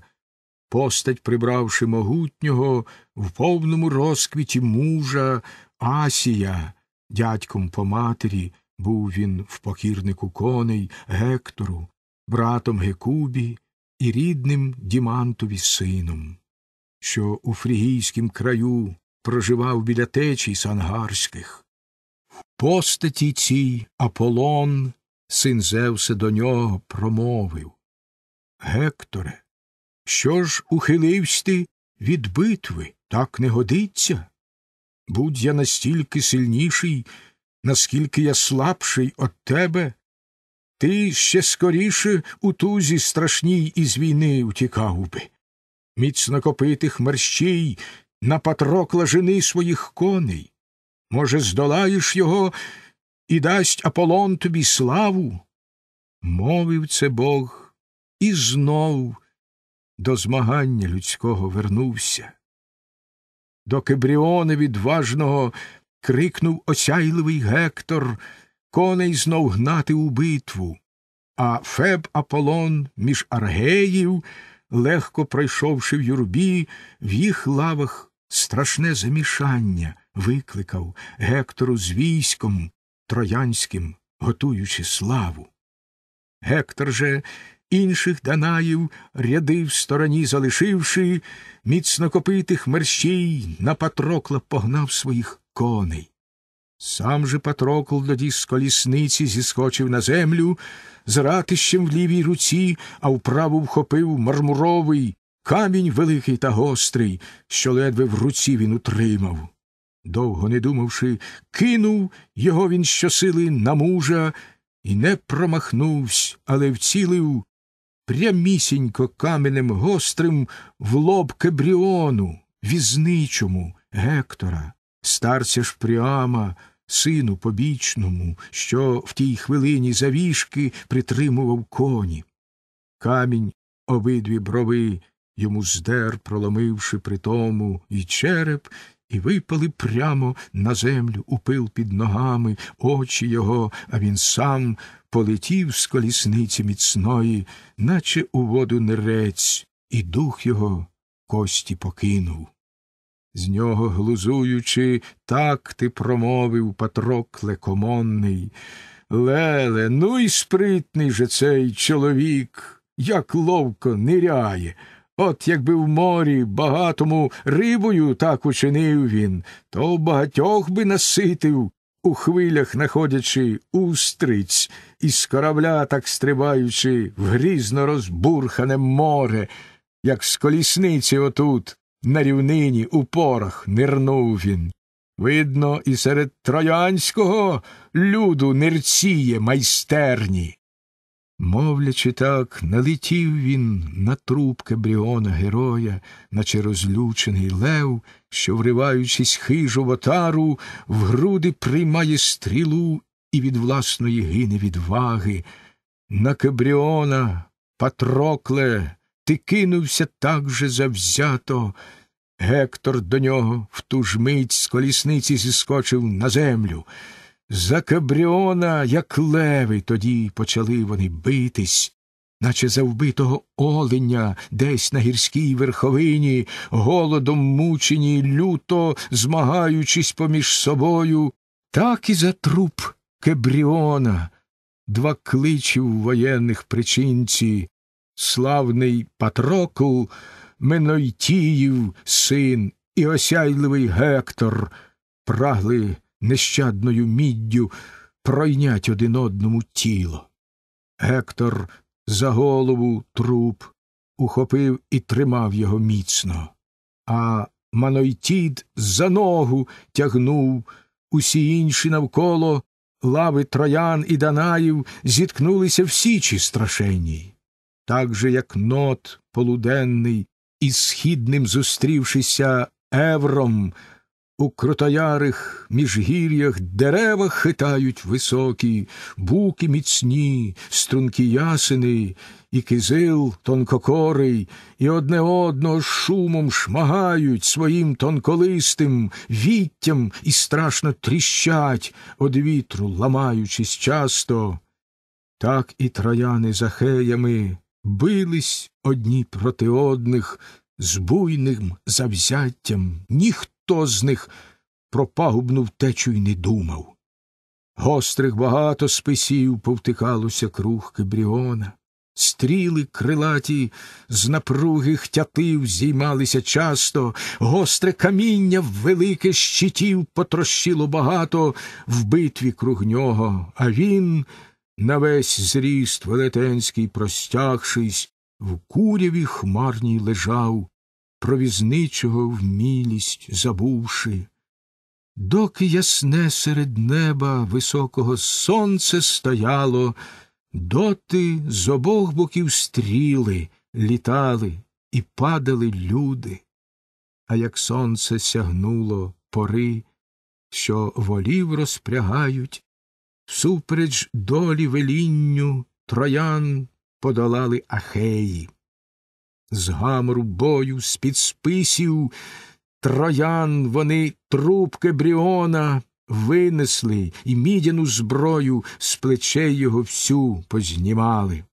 постать, прибравши могутнього, в повному розквіті мужа Асія, дядьком по матері, був він в покірнику коней Гектору, братом Гекубі і рідним Дімантові сином, що у фрігійськім краю проживав біля течій сангарських. В постаті цій Аполлон Син Зевси до нього промовив Гекторе, що ж ухиливсь ти від битви так не годиться? Будь я настільки сильніший, наскільки я слабший от тебе, ти ще скоріше у тузі страшній із війни утікав би. Міцно копитих мерщій на патрокла жени своїх коней. Може, здолаєш його і дасть Аполлон тобі славу. Мовив це Бог і знов до змагання людського вернувся. До Кебріона відважного крикнув осяйливий Гектор, коней знов гнати у битву, а Феб Аполлон між аргеїв, легко пройшовши в юрбі, в їх лавах страшне замішання викликав Гектору з військом, троянським, готуючи славу. Гектор же інших Данаїв ряди в стороні залишивши, міцнокопитих мерщій на Патрокла погнав своїх коней. Сам же Патрокл тоді з колісниці зіскочив на землю, з ратищем в лівій руці, а вправу вхопив мармуровий камінь великий та гострий, що ледве в руці він утримав довго не думавши, кинув його він щосили на мужа і не промахнувсь, але вцілив прямісінько каменем гострим в лоб кебріону, візничому Гектора, старця ж Пріама, сину побічному, що в тій хвилині завішки притримував коні. Камінь обидві брови йому здер, проломивши при тому і череп, і випали прямо на землю, упил під ногами, очі його, а він сам полетів з колісниці міцної, наче у воду нерець, і дух його кості покинув. З нього, глузуючи, так ти промовив Патрок лекомонний. Леле, ну й спритний же цей чоловік, як ловко ниряє. От якби в морі багатому рибою так учинив він, то багатьох би наситив, у хвилях находячи устриць і з корабля так стрибаючи в грізно розбурхане море, як з колісниці отут, на рівнині у порах нирнув він. Видно, і серед троянського люду нирціє майстерні. Мовлячи так, налетів він на труп кабріона героя, наче розлючений лев, що, вриваючись хижу в отару, в груди приймає стрілу і від власної гине відваги. На кабріона, Патрокле, ти кинувся так же завзято. Гектор до нього в ту ж мить з колісниці зіскочив на землю. За Кабріона, як леви, тоді почали вони битись, наче за вбитого оленя десь на гірській верховині, голодом мучені, люто змагаючись поміж собою, так і за труп Кебріона, два кличів воєнних причинці, славний Патрокл, Менойтіїв син і осяйливий Гектор прагли нещадною міддю пройнять один одному тіло. Гектор за голову труп ухопив і тримав його міцно, а Манойтід за ногу тягнув, усі інші навколо лави троян і Данаїв зіткнулися в січі страшенній. Так же, як нот полуденний, із східним зустрівшися евром, у крутоярих міжгір'ях дерева хитають високі, буки міцні, струнки ясени, і кизил тонкокорий, і одне одного шумом шмагають своїм тонколистим віттям і страшно тріщать од вітру, ламаючись часто. Так і трояни з ахеями бились одні проти одних з буйним завзяттям. Ніхто ніхто з них про пагубну втечу й не думав. Гострих багато списів повтикалося круг Кибріона, стріли крилаті, з напруги хтятив зіймалися часто, гостре каміння в велике щитів потрощило багато в битві круг нього, а він, на весь зріст велетенський простягшись, в куряві хмарній лежав, провізничого вмілість забувши, доки ясне серед неба високого сонце стояло, доти з обох боків стріли, літали і падали люди. А як сонце сягнуло пори, що волів розпрягають, всупереч долі велінню троян подолали ахеї. З гамору бою, з під списів, троян вони трубки Бріона винесли і мідяну зброю з плечей його всю познімали.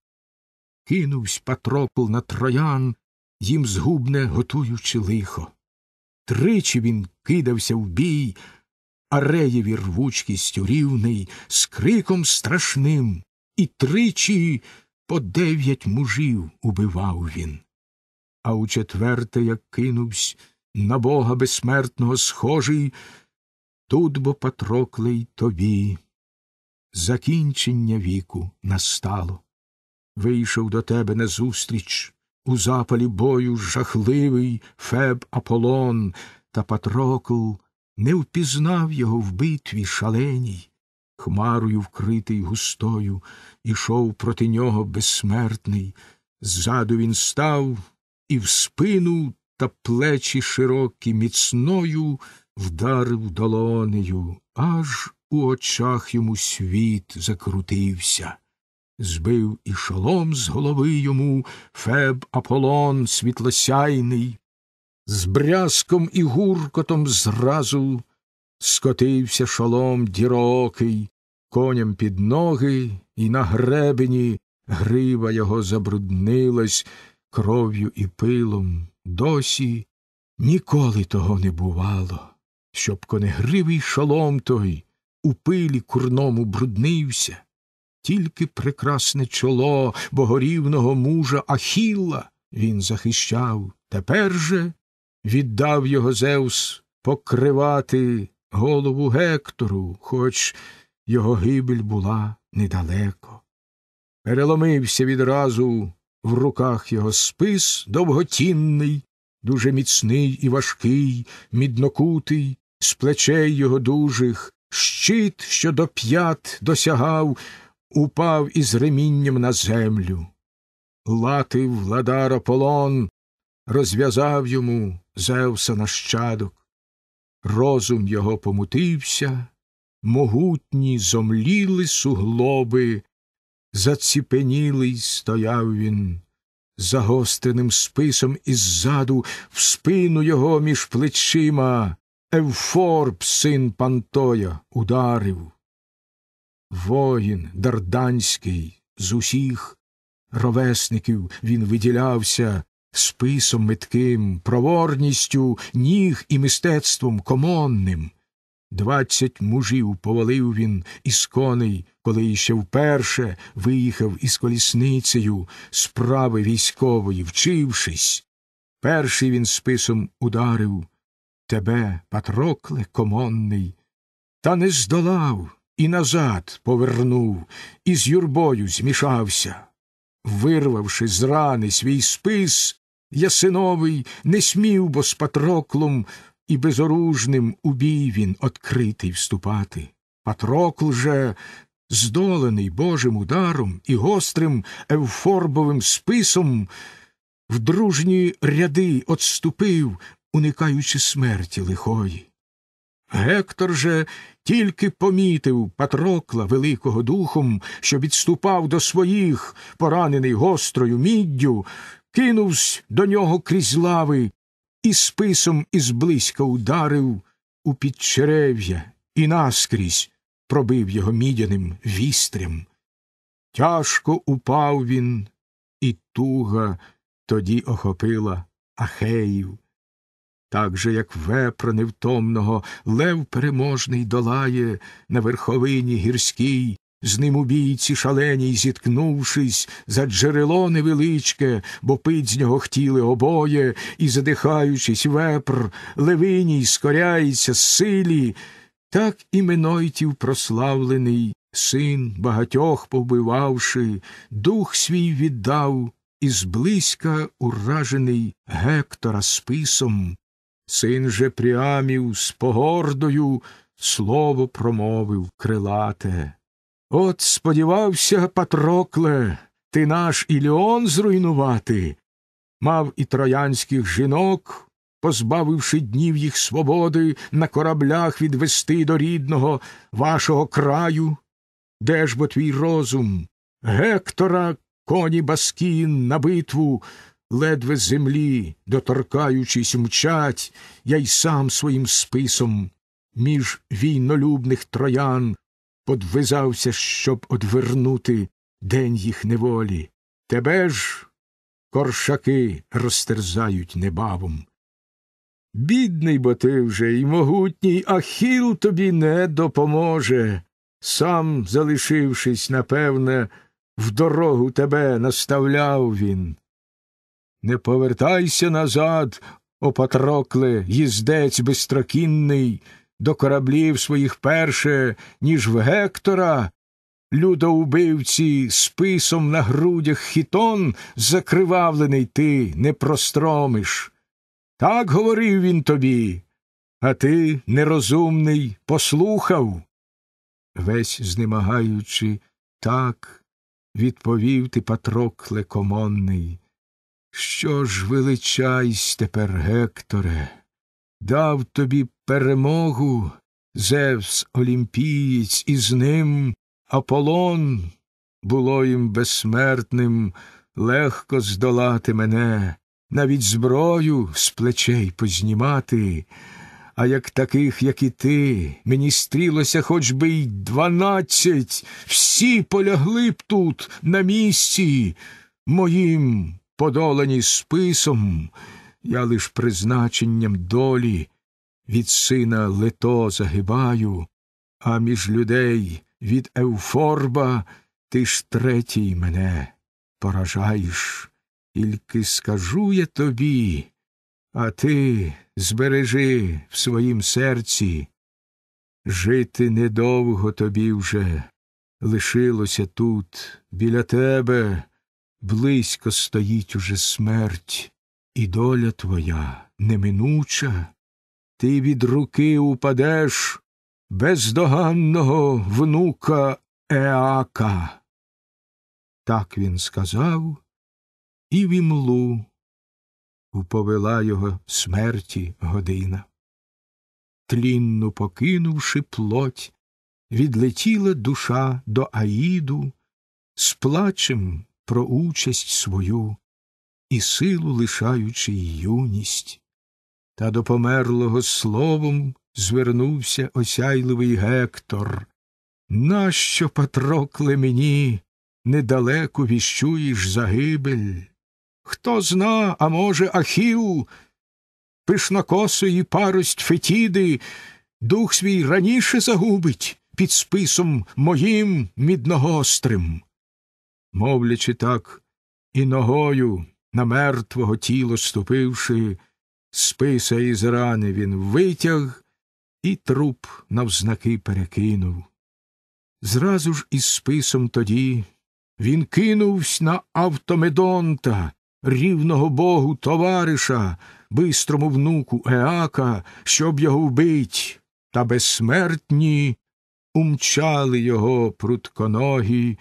Кинувсь Патрокл на троян, їм згубне, готуючи лихо. Тричі він кидався в бій, ареєві рвучкістю рівний, з криком страшним, і тричі по дев'ять мужів убивав він а у четверте, як кинувсь на бога безсмертного схожий, тут бо Патроклей тобі. Закінчення віку настало. Вийшов до тебе назустріч у запалі бою жахливий Феб Аполлон, та Патрокл не впізнав його в битві шаленій, хмарою вкритий густою, ішов проти нього безсмертний. Ззаду він став, і в спину та плечі широкі міцною вдарив долонею, аж у очах йому світ закрутився. Збив і шолом з голови йому Феб Аполлон світлосяйний, з брязком і гуркотом зразу скотився шолом дірокий, коням під ноги, і на гребені грива його забруднилась, кров'ю і пилом, досі ніколи того не бувало, щоб конегривий шолом той у пилі курному бруднився, тільки прекрасне чоло богорівного мужа Ахілла він захищав, тепер же віддав його Зевс покривати голову Гектору, хоч його гибель була недалеко. Переломився відразу в руках його спис довготінний, дуже міцний і важкий, міднокутий, з плечей його дужих, щит, що до п'ят досягав, упав із ремінням на землю. Латив владар Аполлон, розв'язав йому Зевса нащадок. Розум його помутився, могутні зомліли суглоби Заціпенілий стояв він, загостреним списом іззаду, в спину його між плечима, Евфорб, син Пантоя, ударив. Воїн дарданський з усіх ровесників він виділявся списом метким, проворністю, ніг і мистецтвом комонним. Двадцять мужів повалив він із коней коли іще вперше виїхав із колісницею справи військової, вчившись, перший він списом ударив тебе, Патрокле комонний, та не здолав і назад повернув, і з юрбою змішався. Вирвавши з рани свій спис, Ясиновий не смів, бо з Патроклом і безоружним у бій він откритий вступати. Патрокл же здолений Божим ударом і гострим евфорбовим списом, в дружні ряди отступив, уникаючи смерті лихої. Гектор же тільки помітив Патрокла Великого Духом, що відступав до своїх, поранений гострою міддю, кинувсь до нього крізь лави і списом ізблизька ударив у підчерев'я і наскрізь, пробив його мідяним вістрям. Тяжко упав він, і туга тоді охопила Ахеїв. Так же, як вепра невтомного, лев переможний долає на верховині гірській, з ним у бійці шаленій, зіткнувшись, за джерело невеличке, бо пить з нього хтіли обоє, і, задихаючись, вепр, левиній скоряється з силі. Так іменойтів прославлений, син багатьох повбивавши, дух свій віддав, і зблизька уражений Гектора списом, син же прямів з погордою слово промовив крилате. От сподівався, Патрокле, ти наш Іліон зруйнувати, мав і троянських жінок позбавивши днів їх свободи, на кораблях відвести до рідного вашого краю? Де ж бо твій розум? Гектора, коні Баскін на битву, ледве землі, доторкаючись, мчать, я й сам своїм списом між війнолюбних троян подвизався, щоб одвернути день їх неволі. Тебе ж коршаки розтерзають небавом. Бідний, бо ти вже і могутній, Ахіл тобі не допоможе. Сам, залишившись, напевне, в дорогу тебе наставляв він. Не повертайся назад, опатрокле, їздець безстрокінний, до кораблів своїх перше, ніж в Гектора, людоубивці списом на грудях хітон закривавлений ти не простромиш. Так говорив він тобі, а ти, нерозумний, послухав. Весь знемагаючи, так, відповів ти Патрок лекомонний. Що ж величайсь тепер, Гекторе, дав тобі перемогу Зевс Олімпієць, і з ним Аполлон, було їм безсмертним, легко здолати мене навіть зброю з плечей познімати. А як таких, як і ти, мені стрілося хоч би й дванадцять, всі полягли б тут, на місці, моїм подолані списом, я лиш призначенням долі від сина лето загибаю, а між людей від Евфорба ти ж третій мене поражаєш. Тільки скажу я тобі, а ти збережи в своїм серці. Жити недовго тобі вже лишилося тут, біля тебе, близько стоїть уже смерть, і доля твоя неминуча, ти від руки упадеш бездоганного внука Еака. Так він сказав і в імлу уповела його смерті година. Тлінну покинувши плоть, відлетіла душа до Аїду з плачем про участь свою і силу лишаючи юність, та до померлого словом звернувся осяйливий Гектор. Нащо, Патрокле, мені недалеко віщуєш загибель? Хто зна, а може, Ахів, пишнокосої парость Фетіди, дух свій раніше загубить під списом моїм мідногострим. Мовлячи так, і ногою на мертвого тіло ступивши, списа із рани він витяг і труп навзнаки перекинув. Зразу ж із списом тоді він кинувсь на автомедонта, рівного Богу товариша, бистрому внуку Еака, щоб його вбить, та безсмертні умчали його прутконогі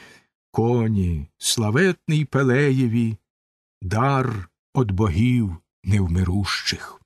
коні, славетний Пелеєві, дар од богів невмирущих.